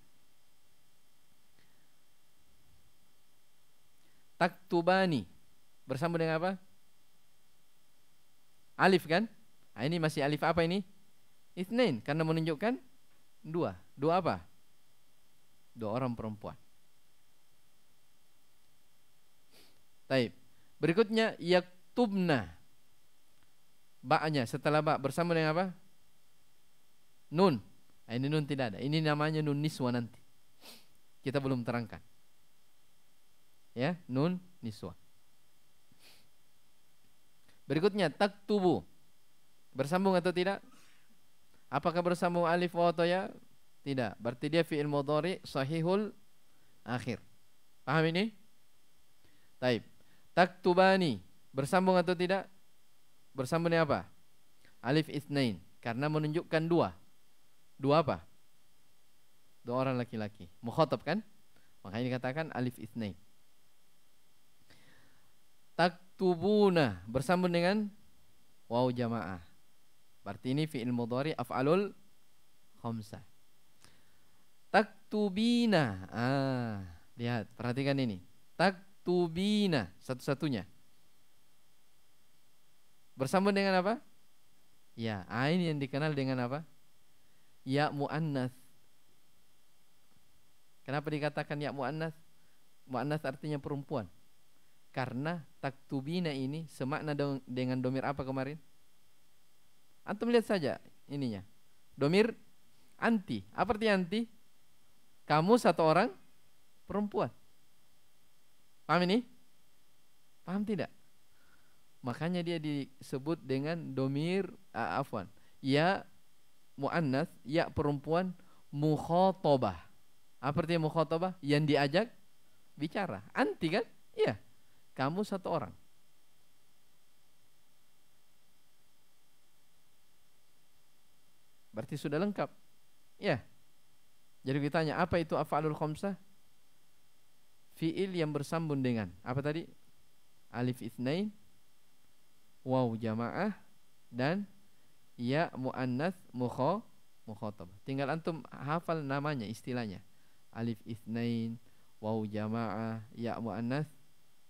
taktubani bersambung dengan apa alif kan nah, ini masih alif apa ini Isnin karena menunjukkan dua dua apa dua orang perempuan. Taib. Berikutnya yaktubna. Ba'nya setelah ba' bersama dengan apa? Nun. Nah, ini nun tidak ada. Ini namanya nun niswa nanti. Kita belum terangkan. Ya, nun niswa. Berikutnya tak tubuh. Bersambung atau tidak? Apakah bersambung alif wa ya? Tidak. Berarti dia fi'il mudhari sahihul akhir. Paham ini? Taib. Taktubani. Bersambung atau tidak? Bersambungnya apa? Alif isnain. Karena menunjukkan dua. Dua apa? Dua orang laki-laki. Mukhatab kan? Makanya dikatakan alif isnain. Taktubuna. Bersambung dengan waw jamaah. Berarti ini fi'il mudhari af'alul khamsah taktubina. Ah, lihat, perhatikan ini. Tak tubina satu-satunya. Bersambung dengan apa? Ya, ain ah, yang dikenal dengan apa? Ya Muannas. Kenapa dikatakan ya Muannas? Muannas artinya perempuan. Karena Tak tubina ini semakna dengan domir apa kemarin? Antum lihat saja ininya. Domir anti. Apa arti anti? kamu satu orang perempuan. Paham ini? Paham tidak? Makanya dia disebut dengan domir afwan. Ya muannas, ya perempuan mukhotobah. Apa artinya mukhotobah? Yang diajak bicara. Anti kan? Iya. Kamu satu orang. Berarti sudah lengkap. Ya. Jadi kita tanya apa itu afalul khamsah? Fi'il yang bersambung dengan apa tadi? Alif itsnain, waw jamaah dan ya muannats mukho mukhatab. Tinggal antum hafal namanya, istilahnya. Alif itsnain, waw jamaah, ya muannats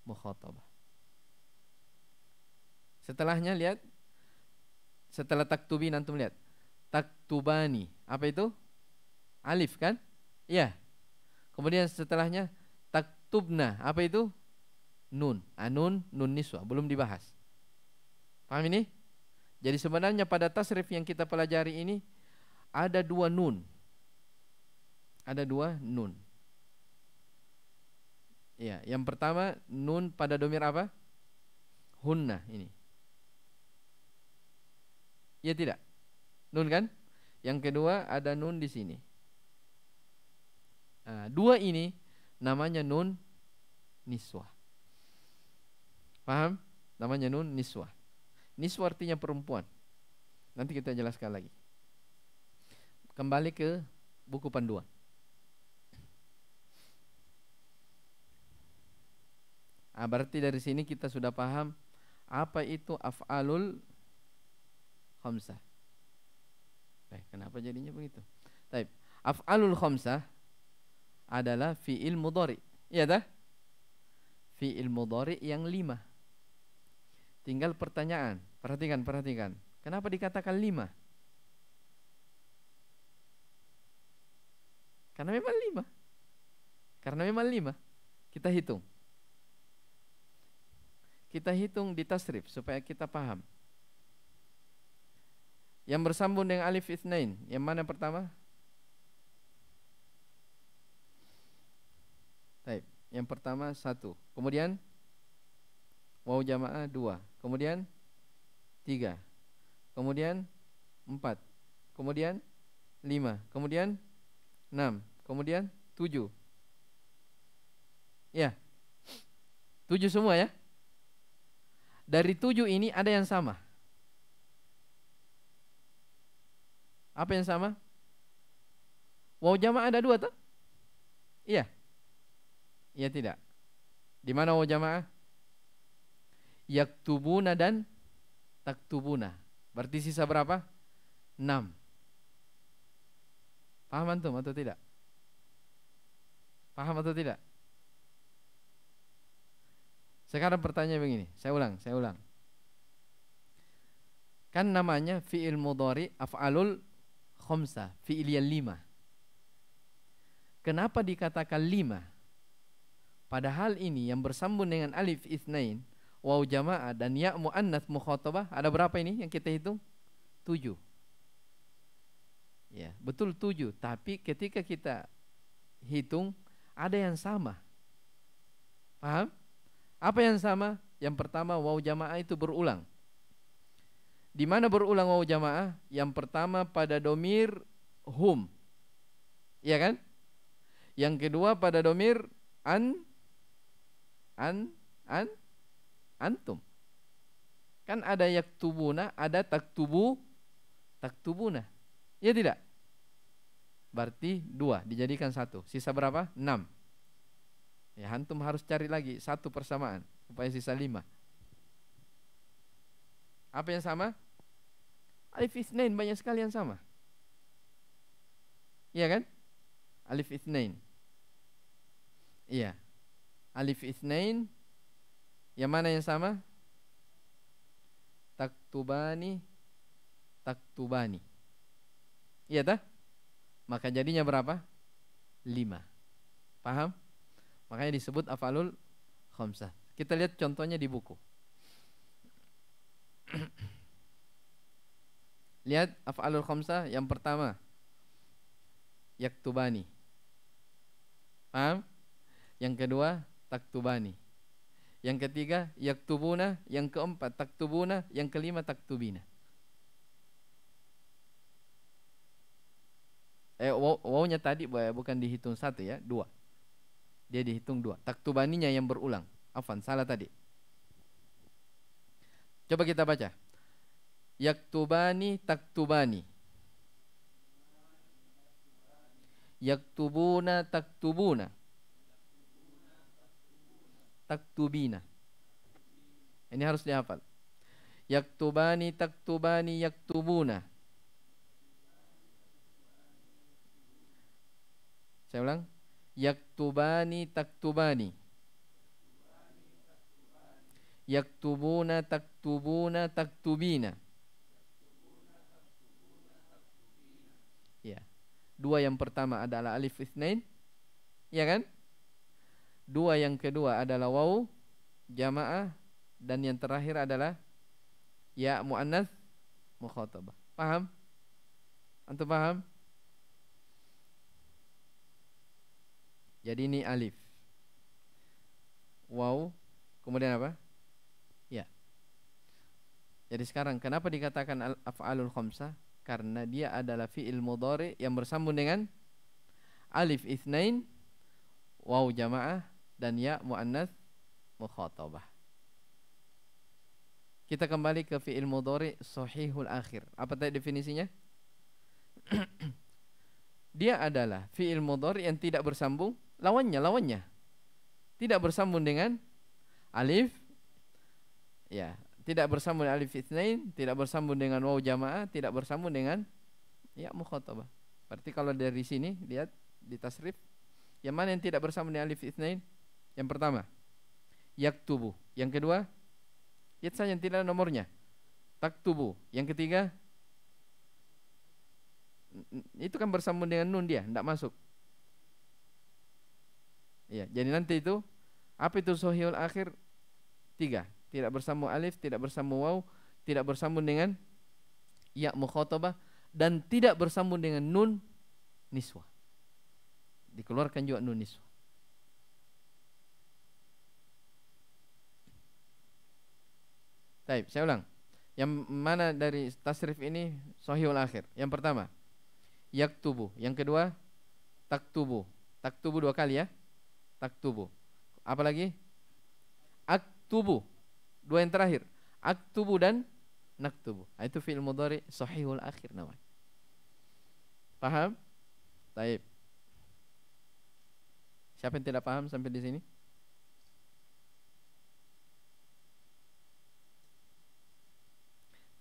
mukhatab. Setelahnya lihat setelah taktubin antum lihat taktubani. Apa itu? alif kan? ya. Kemudian setelahnya taktubna, apa itu? Nun, anun, ah, nun niswa, belum dibahas. Paham ini? Jadi sebenarnya pada tasrif yang kita pelajari ini ada dua nun. Ada dua nun. Ya, yang pertama nun pada domir apa? Hunna ini. Ya tidak. Nun kan? Yang kedua ada nun di sini. Nah, dua ini namanya nun niswa. Paham? Namanya nun niswa. Niswa artinya perempuan. Nanti kita jelaskan lagi. Kembali ke buku panduan. Nah, berarti dari sini kita sudah paham apa itu af'alul khamsah. Baik, kenapa jadinya begitu? Taib. Af'alul khamsah adalah fi'il mudhari. Iya dah? Fi'il mudhari yang lima. Tinggal pertanyaan. Perhatikan, perhatikan. Kenapa dikatakan lima? Karena memang lima. Karena memang lima. Kita hitung. Kita hitung di tasrif supaya kita paham. Yang bersambung dengan alif isnain. Yang mana pertama? Yang pertama satu, kemudian wau jamaah dua, kemudian tiga, kemudian empat, kemudian lima, kemudian enam, kemudian tujuh. Ya, tujuh semua ya. Dari tujuh ini ada yang sama. Apa yang sama? Wau jamaah ada dua tuh? Iya. Ya tidak. Di mana oh jamaah? Yaktubuna dan taktubuna. Berarti sisa berapa? Enam. Paham antum atau tidak? Paham atau tidak? Sekarang pertanyaan begini, saya ulang, saya ulang. Kan namanya fi'il mudhari af'alul khamsah, fi'il yang lima. Kenapa dikatakan lima? Padahal ini yang bersambung dengan alif isnain, waw jamaah dan ya muannas mukhatabah ada berapa ini yang kita hitung? Tujuh. Ya, betul tujuh. Tapi ketika kita hitung ada yang sama. Paham? Apa yang sama? Yang pertama waw jamaah itu berulang. Di mana berulang waw jamaah? Yang pertama pada domir hum. Iya kan? Yang kedua pada domir an an an antum kan ada yaktubuna ada taktubu taktubuna ya tidak berarti dua dijadikan satu sisa berapa enam ya antum harus cari lagi satu persamaan supaya sisa lima apa yang sama alif isnain banyak sekali yang sama iya kan alif isnain iya alif isnain yang mana yang sama taktubani taktubani iya dah maka jadinya berapa lima paham makanya disebut afalul Khomsah. kita lihat contohnya di buku lihat afalul Khomsah, yang pertama yaktubani paham yang kedua taktubani. Yang ketiga yaktubuna, yang keempat taktubuna, yang kelima taktubina. Eh wawnya tadi bukan dihitung satu ya, dua. Dia dihitung dua. Taktubaninya yang berulang. Afan, salah tadi. Coba kita baca. Yaktubani taktubani. Yaktubuna taktubuna taktubina. Ini harus dihafal. Yaktubani taktubani yaktubuna. Saya ulang. Yaktubani taktubani. Yaktubuna taktubuna taktubina. Ya. Dua yang pertama adalah alif isnain. Ya kan? Dua yang kedua adalah wau, jamaah dan yang terakhir adalah ya muannas mukhatabah. Paham? Antum paham? Jadi ini alif. wau kemudian apa? Ya. Jadi sekarang kenapa dikatakan al af'alul khamsah? Karena dia adalah fi'il mudhari yang bersambung dengan alif itsnain wau jamaah dan ya muannas mukhatabah. Kita kembali ke fi'il mudhari sahihul akhir. Apa tadi definisinya? Dia adalah fi'il mudhari yang tidak bersambung lawannya lawannya. Tidak bersambung dengan alif ya, tidak bersambung dengan alif itsnain, tidak bersambung dengan waw jamaah, tidak bersambung dengan ya mukhatabah. Berarti kalau dari sini lihat di tasrif yang mana yang tidak bersambung dengan alif itsnain? Yang pertama, yak tubuh, Yang kedua, yatsa yang tidak ada nomornya. tubuh, Yang ketiga, itu kan bersambung dengan nun dia, tidak masuk. Ya, jadi nanti itu apa itu sohiul akhir? Tiga. Tidak bersambung alif, tidak bersambung waw, tidak bersambung dengan yak mukhotobah, dan tidak bersambung dengan nun niswa. Dikeluarkan juga nun niswa. Taib, saya ulang. Yang mana dari tasrif ini sahihul akhir? Yang pertama, yaktubu. Yang kedua, tak tak Taktubu dua kali ya. tak Taktubu. Apalagi? ak Aktubu. Dua yang terakhir. ak Aktubu dan nak naktubu. Nah, itu fi'il mudhari sahihul akhir namanya. Paham? Taib. Siapa yang tidak paham sampai di sini?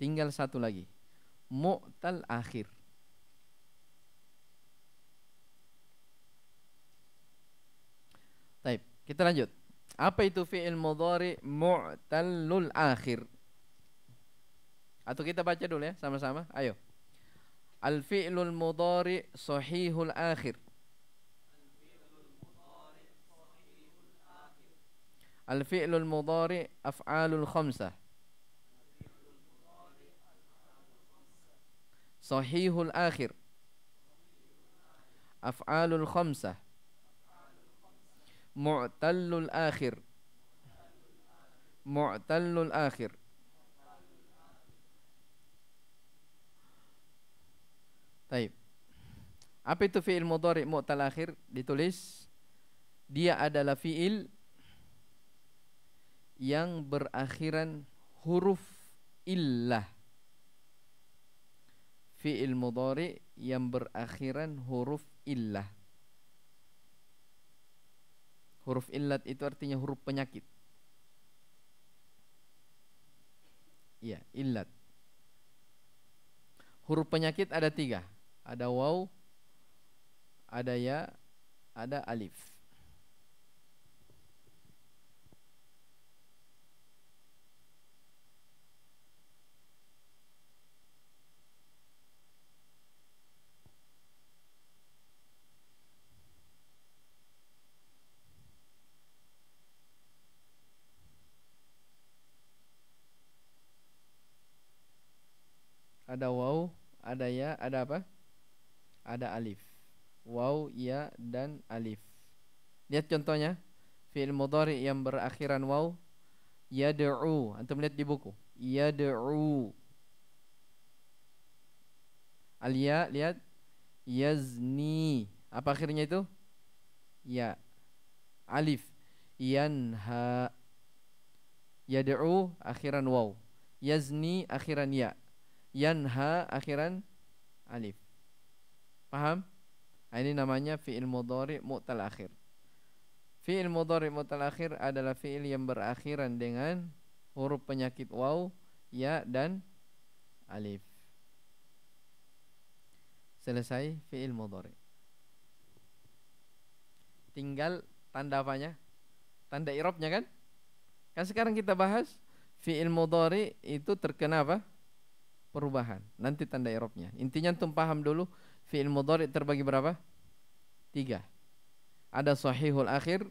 Tinggal satu lagi. Mu'tal akhir. Baik, kita lanjut. Apa itu fi'il mudhari mu'talul akhir? Atau kita baca dulu ya sama-sama. Ayo. Al fi'lul mudhari sahihul akhir. Al fi'lul mudhari af'alul khamsah. Sahihul akhir Af'alul khamsah Mu'tallul akhir Mu'tallul akhir Taib Apa itu fi'il mudhari' mu'tal akhir ditulis dia adalah fi'il yang berakhiran huruf illah fi'il mudhari yang berakhiran huruf illah. Huruf illat itu artinya huruf penyakit. Ya, illat. Huruf penyakit ada tiga. Ada waw, ada ya, ada alif. ada waw, ada ya, ada apa? Ada alif. Waw, ya dan alif. Lihat contohnya. Fi'il mudhari yang berakhiran waw yad'u. Antum lihat di buku. Yad'u. Al Alia, lihat yazni. Apa akhirnya itu? Ya. Alif. Yanha. Yad'u akhiran waw. Yazni akhiran ya yanha akhiran alif. Paham? Nah, ini namanya fi'il mudhari mu'tal akhir. Fi'il mudhari mu'tal akhir adalah fi'il yang berakhiran dengan huruf penyakit waw, ya dan alif. Selesai fi'il mudhari. Tinggal tanda apanya? Tanda irobnya kan? Kan sekarang kita bahas fi'il mudhari itu terkena apa? perubahan. Nanti tanda irobnya. Intinya antum paham dulu fi'il mudhari terbagi berapa? Tiga. Ada sahihul akhir,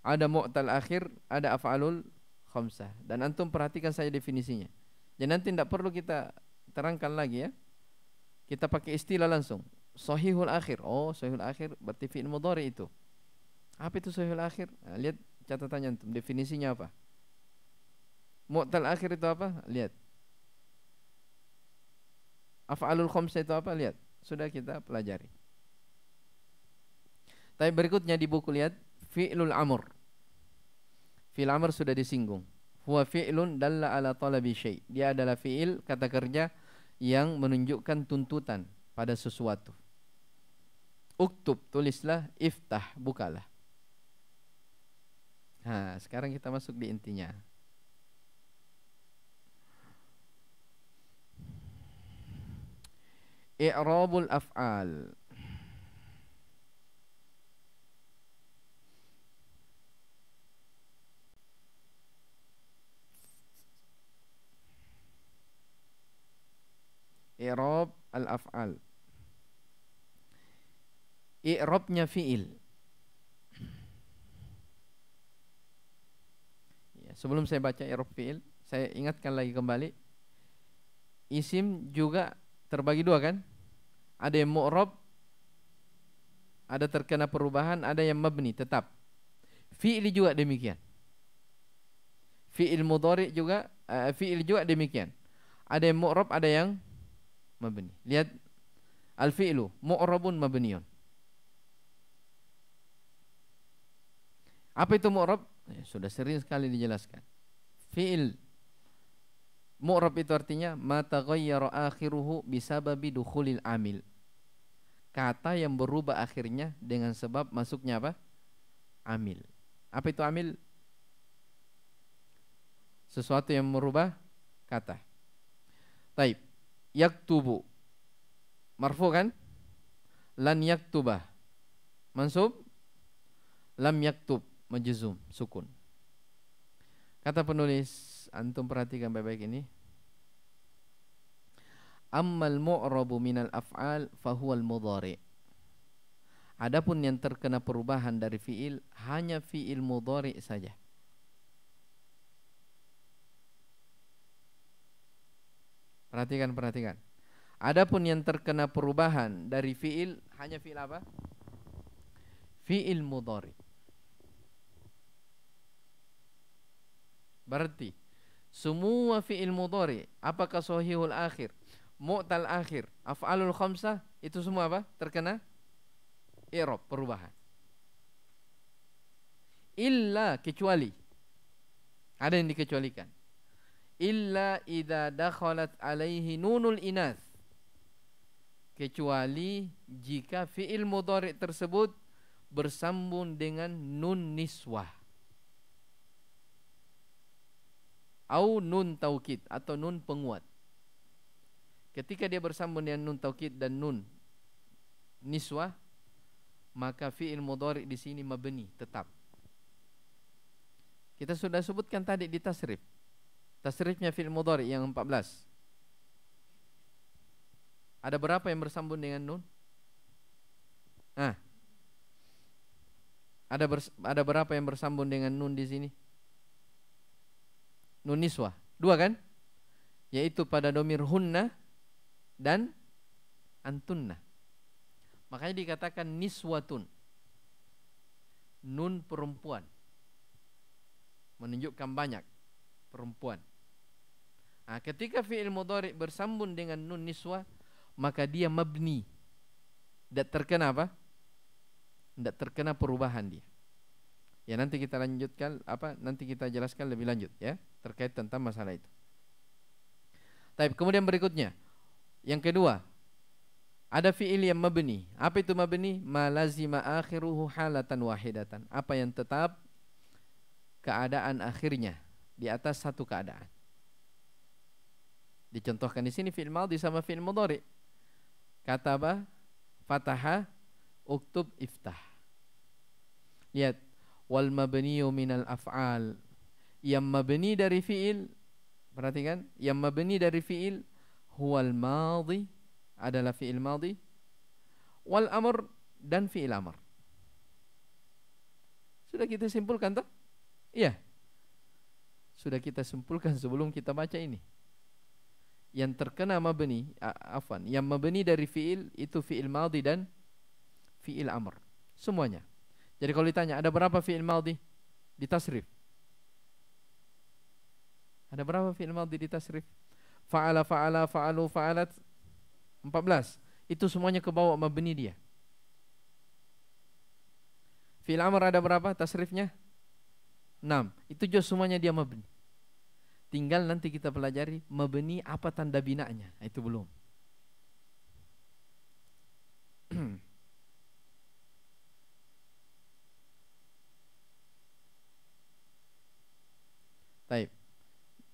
ada mu'tal akhir, ada af'alul khamsah. Dan antum perhatikan saja definisinya. Jadi nanti tidak perlu kita terangkan lagi ya. Kita pakai istilah langsung. Sahihul akhir. Oh, sahihul akhir berarti fi'il mudhari itu. Apa itu sahihul akhir? Nah, lihat catatannya antum, definisinya apa? Mu'tal akhir itu apa? Lihat. Af'alul khomsah itu apa? Lihat, sudah kita pelajari. Tapi berikutnya di buku lihat fi'lul amr. Fi'il amr sudah disinggung. Huwa fi'lun dalla ala talabi syai. Dia adalah fi'il kata kerja yang menunjukkan tuntutan pada sesuatu. Uktub tulislah iftah bukalah. Nah, sekarang kita masuk di intinya. i'rabul af'al i'rab al-af'al i'rabnya fi'il ya, sebelum saya baca i'rab fi'il saya ingatkan lagi kembali isim juga terbagi dua kan? Ada yang rob, ada terkena perubahan, ada yang mabni tetap. Fi'il juga demikian. Fi'il mudhari juga uh, fi'il juga demikian. Ada yang rob, ada yang mabni. Lihat al-fi'lu pun mabniun. Apa itu mu'rob rob? Ya, sudah sering sekali dijelaskan. Fi'il Mu'rab itu artinya mata ghayyara akhiruhu bisababi dukhulil amil. Kata yang berubah akhirnya dengan sebab masuknya apa? Amil. Apa itu amil? Sesuatu yang merubah kata. Taib. Yaktubu. Marfu kan? Lan yaktubah. Mansub? Lam yaktub. majizum Sukun. Kata penulis antum perhatikan baik-baik ini. Ammal mu'rabu minal af'al fahuwal mudhari. Adapun yang terkena perubahan dari fi'il hanya fi'il mudhari saja. Perhatikan, perhatikan. Adapun yang terkena perubahan dari fi'il hanya fi'il apa? Fi'il mudhari. Berarti semua fi'il mudhari, apakah sahihul akhir, mu'tal akhir, af'alul khamsah, itu semua apa? Terkena i'rab, perubahan. Illa kecuali ada yang dikecualikan. Illa idza dakhalat alaihi nunul inas. Kecuali jika fi'il mudhari tersebut bersambung dengan nun niswah. au nun taukid atau nun penguat. Ketika dia bersambung dengan nun taukid dan nun niswah, maka fi'il mudhari di sini mabni tetap. Kita sudah sebutkan tadi di tasrif. Tasrifnya fi'il mudhari yang 14. Ada berapa yang bersambung dengan nun? Ah. Ada ada berapa yang bersambung dengan nun di sini? nun niswa Dua kan? Yaitu pada domir hunna dan antunna. Makanya dikatakan niswatun. Nun perempuan. Menunjukkan banyak perempuan. Nah, ketika fi'il mudhari bersambung dengan nun niswa, maka dia mabni. Tidak terkena apa? Tidak terkena perubahan dia. Ya nanti kita lanjutkan apa? Nanti kita jelaskan lebih lanjut ya terkait tentang masalah itu. Tapi kemudian berikutnya, yang kedua, ada fiil yang mabni. Apa itu mabni? Malazima akhiruhu halatan wahidatan. Apa yang tetap keadaan akhirnya di atas satu keadaan. Dicontohkan di sini fiil madhi sama fiil mudhari. Kataba, fataha, uktub, iftah. Lihat, wal mabniyu minal af'al yang mabni dari fiil perhatikan yang mabni dari fiil huwal madhi adalah fiil madhi wal amr dan fiil amr sudah kita simpulkan tak? Iya Sudah kita simpulkan sebelum kita baca ini Yang terkena mabni Afan Yang mabni dari fi'il Itu fi'il maldi dan Fi'il amr Semuanya Jadi kalau ditanya ada berapa fi'il maldi Di tasrif ada berapa fi'il madhi di tasrif? Fa'ala fa'ala fa'alu fa'alat 14. Itu semuanya ke bawah mabni dia. Fi'il amr ada berapa tasrifnya? 6. Itu juga semuanya dia mabni. Tinggal nanti kita pelajari mabni apa tanda binanya. Nah, itu belum. Baik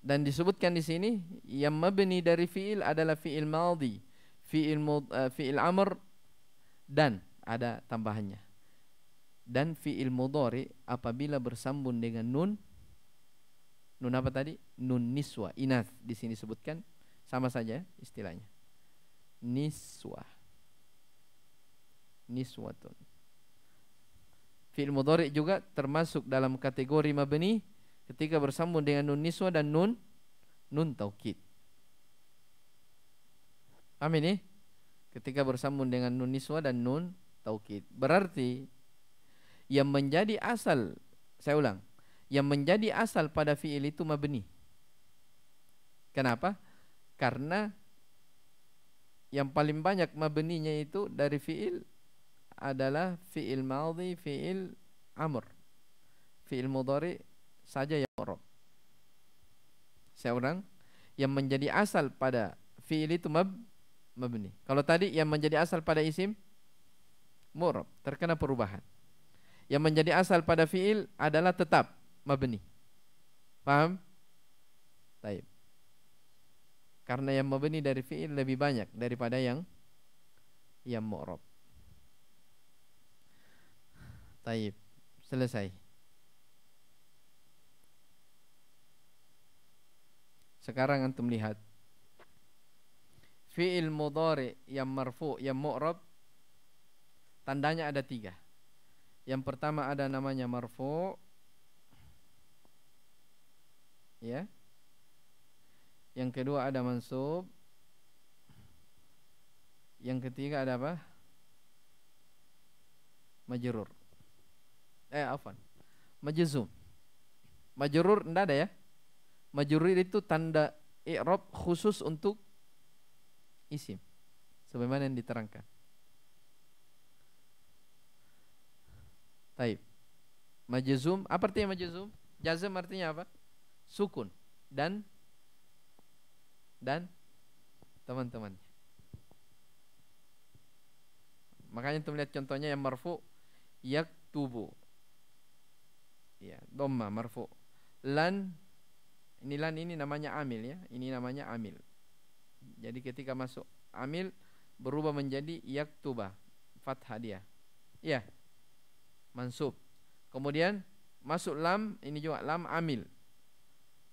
dan disebutkan di sini yang mabni dari fiil adalah fiil maldi fiil mud, uh, fiil amr dan ada tambahannya dan fiil mudhari apabila bersambung dengan nun nun apa tadi nun niswa inath di sini sebutkan sama saja istilahnya niswa niswatun fiil mudhari juga termasuk dalam kategori mabni ketika bersambung dengan nun niswa dan nun nun taukid. Amin nih. Eh? Ketika bersambung dengan nun niswa dan nun taukid. Berarti yang menjadi asal saya ulang, yang menjadi asal pada fiil itu mabni. Kenapa? Karena yang paling banyak mabninya itu dari fiil adalah fiil madhi, fiil amr, fiil mudhari, saja yang morob. Saya ulang, yang menjadi asal pada fi'il itu mab, mabni. Kalau tadi yang menjadi asal pada isim morob, terkena perubahan. Yang menjadi asal pada fi'il adalah tetap mabni. Paham? Taib. Karena yang mabni dari fi'il lebih banyak daripada yang yang morob. Taib. Selesai. Sekarang antum lihat. Fi'il mudhari yang marfu yang mu'rab tandanya ada tiga. Yang pertama ada namanya marfu. Ya. Yang kedua ada mansub. Yang ketiga ada apa? Majurur Eh, afan majuzum Majurur tidak ada ya? Majrur itu tanda i'rab khusus untuk isim. Sebagaimana yang diterangkan. Taib. Majzum, apa artinya majzum? Jazm artinya apa? Sukun dan dan teman-teman. Makanya tuh melihat contohnya yang marfu yaktubu. Ya, dhamma marfu. Lan Inilah ini namanya amil ya. Ini namanya amil. Jadi ketika masuk amil berubah menjadi yaktuba fathah dia. Ya. Mansub. Kemudian masuk lam ini juga lam amil.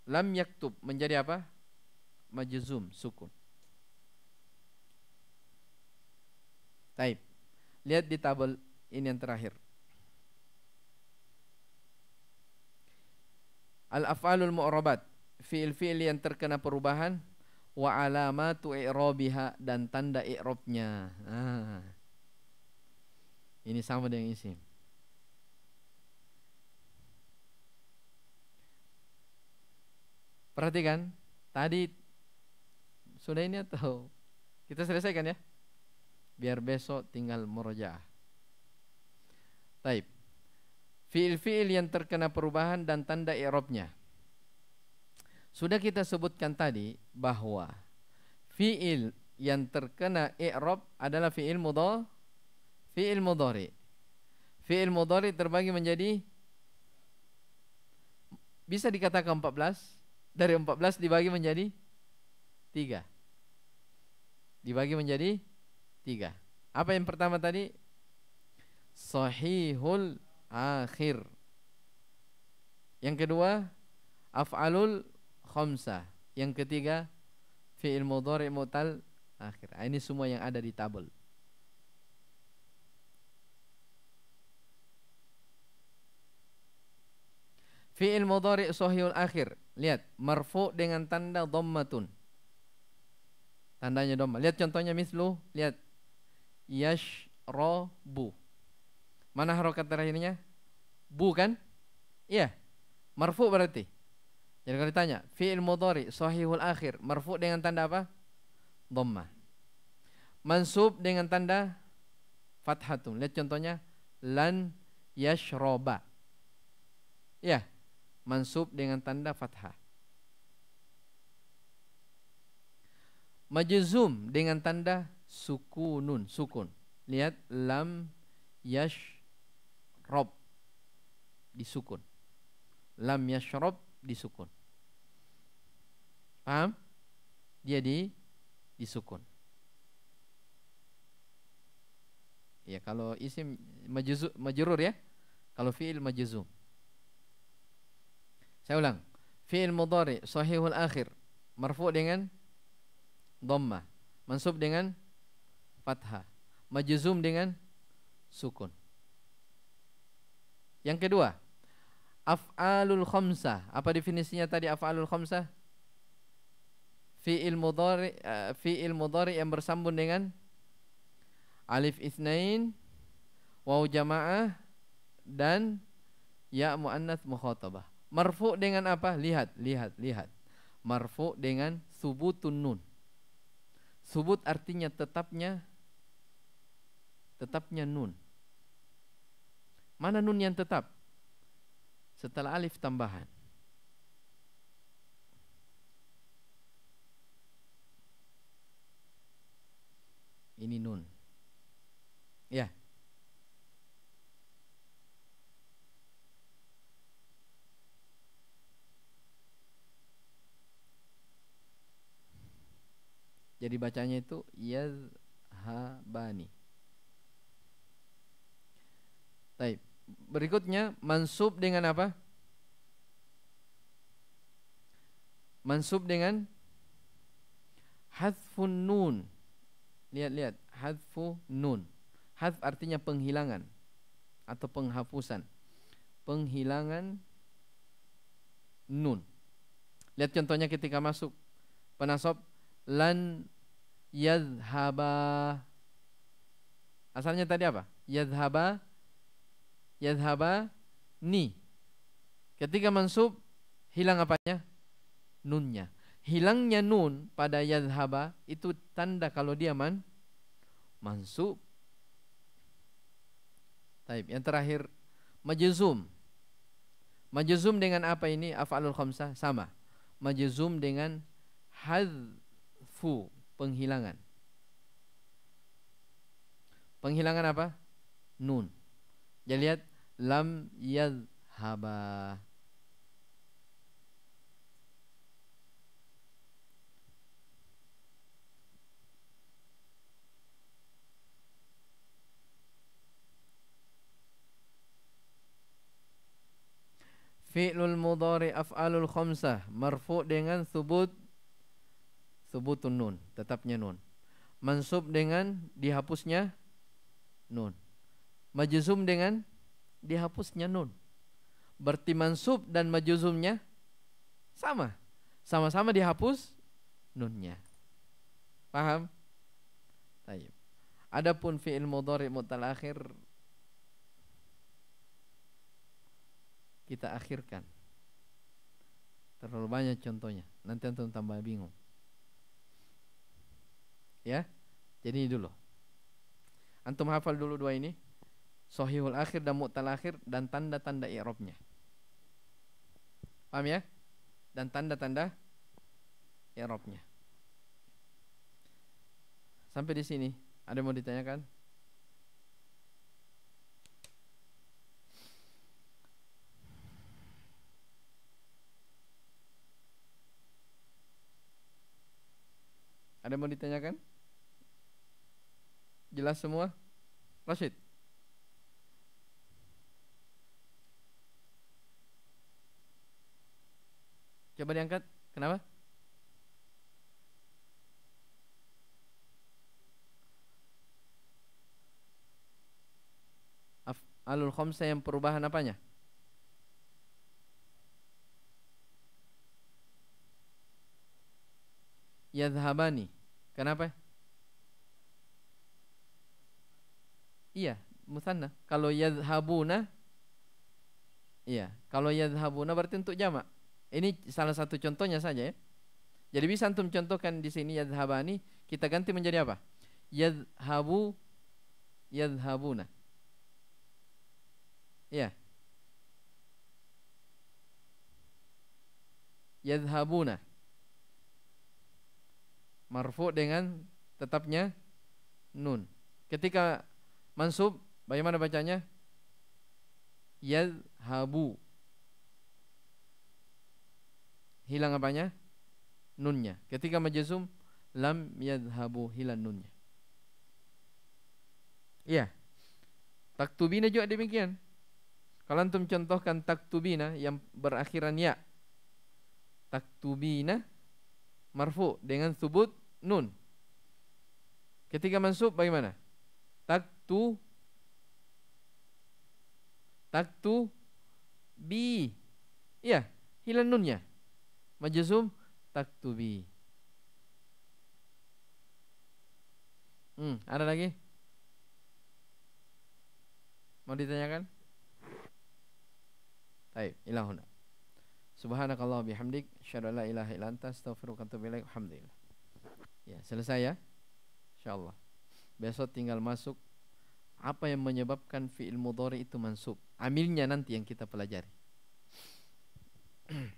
Lam yaktub menjadi apa? Majuzum, sukun. Taib. Lihat di tabel ini yang terakhir. Al-af'alul mu'rabat fiil-fiil yang terkena perubahan wa alamatu i'rabiha dan tanda i'rabnya. Ah. Ini sama dengan isim. Perhatikan, tadi sudah ini atau kita selesaikan ya? Biar besok tinggal murojaah. Taib. Fiil-fiil yang terkena perubahan dan tanda i'rabnya. Sudah kita sebutkan tadi bahwa fiil yang terkena i'rab adalah fiil mudhari fiil mudhari. Fiil mudhari terbagi menjadi bisa dikatakan 14 dari 14 dibagi menjadi 3 dibagi menjadi 3 apa yang pertama tadi sahihul akhir yang kedua af'alul khamsah. Yang ketiga fi'il mudhari mutal akhir. Ah, ini semua yang ada di tabel. Fi'il mudhari sahihul akhir. Lihat, marfu dengan tanda dhammatun. Tandanya dhamma. Lihat contohnya mislu, lihat. Yashrabu. Mana harokat terakhirnya? Bu kan? Iya. Marfu berarti. Jadi kalau ditanya, fi'il mudhari sahihul akhir marfu dengan tanda apa? dhamma Mansub dengan tanda fathatun. Lihat contohnya lan yashroba. Ya, mansub dengan tanda fathah. Majzum dengan tanda sukunun, sukun. Lihat lam yashrob disukun. Lam yashrob disukun. Paham? Dia di disukun. Ya kalau isim majuzu majurur ya. Kalau fiil majuzum Saya ulang. Fiil mudhari sahihul akhir marfu dengan domma mansub dengan fathah, majuzum dengan sukun. Yang kedua, af'alul khamsah. Apa definisinya tadi af'alul khamsah? fi'il mudhari uh, fi'il mudhari yang bersambung dengan alif isnain waw jamaah dan ya muannats mukhatabah marfu dengan apa lihat lihat lihat marfu dengan subutun nun subut artinya tetapnya tetapnya nun mana nun yang tetap setelah alif tambahan Ini nun. Ya. Jadi bacanya itu yazhabani. Baik. Berikutnya mansub dengan apa? Mansub dengan hadfun nun. Lihat-lihat, hadfu nun. Hadf artinya penghilangan atau penghapusan. Penghilangan nun. Lihat contohnya ketika masuk penasob lan yadhaba. Asalnya tadi apa? Yadhaba yadhaba ni. Ketika masuk hilang apanya? Nunnya hilangnya nun pada yadhaba itu tanda kalau dia man mansub. Taib. Yang terakhir majuzum majuzum dengan apa ini? Af'alul khamsa sama. majuzum dengan hadfu, penghilangan. Penghilangan apa? Nun. Jadi lihat lam yadhaba. Fi'lul mudhari af'alul khamsah marfu dengan subut subutun nun, tetapnya nun. Mansub dengan dihapusnya nun. majuzum dengan dihapusnya nun. Berarti mansub dan majuzumnya sama. Sama-sama dihapus nunnya. Paham? Baik. Adapun fi'il mudhari mutal akhir kita akhirkan. Terlalu banyak contohnya. Nanti antum tambah bingung. Ya. Jadi ini dulu. Antum hafal dulu dua ini. Sohihul akhir dan mu'tal akhir dan tanda-tanda i'robnya Paham ya? Dan tanda-tanda i'robnya Sampai di sini. Ada yang mau ditanyakan? Ada yang mau ditanyakan? Jelas semua? Rashid. Coba diangkat. Kenapa? Alul Khomsa yang perubahan apanya? Yadhabani Kenapa? Iya, musanna. Kalau yadhabuna Iya, kalau yadhabuna berarti untuk jamak. Ini salah satu contohnya saja ya. Jadi bisa antum contohkan di sini yadhabani kita ganti menjadi apa? Yadhabu yadhabuna. Iya. Yadhabuna marfu dengan tetapnya nun. Ketika mansub bagaimana bacanya? Yadhabu. Hilang apanya? Nunnya. Ketika majzum lam yadhabu hilang nunnya. Iya. Taktubina juga demikian. Kalau antum contohkan taktubina yang berakhiran ya. Taktubina marfu dengan subut nun. Ketika mansub bagaimana? Taktu taktu bi. Iya, hilang nunnya. Majzum taktu bi. Hmm, ada lagi? Mau ditanyakan? Baik, ilahuna. Subhanakallah bihamdik Syahadu la ilaha illa anta astaghfiruka alhamdulillah. Ya, selesai ya. Insyaallah. Besok tinggal masuk apa yang menyebabkan fiil mudhari itu mansub. Amilnya nanti yang kita pelajari.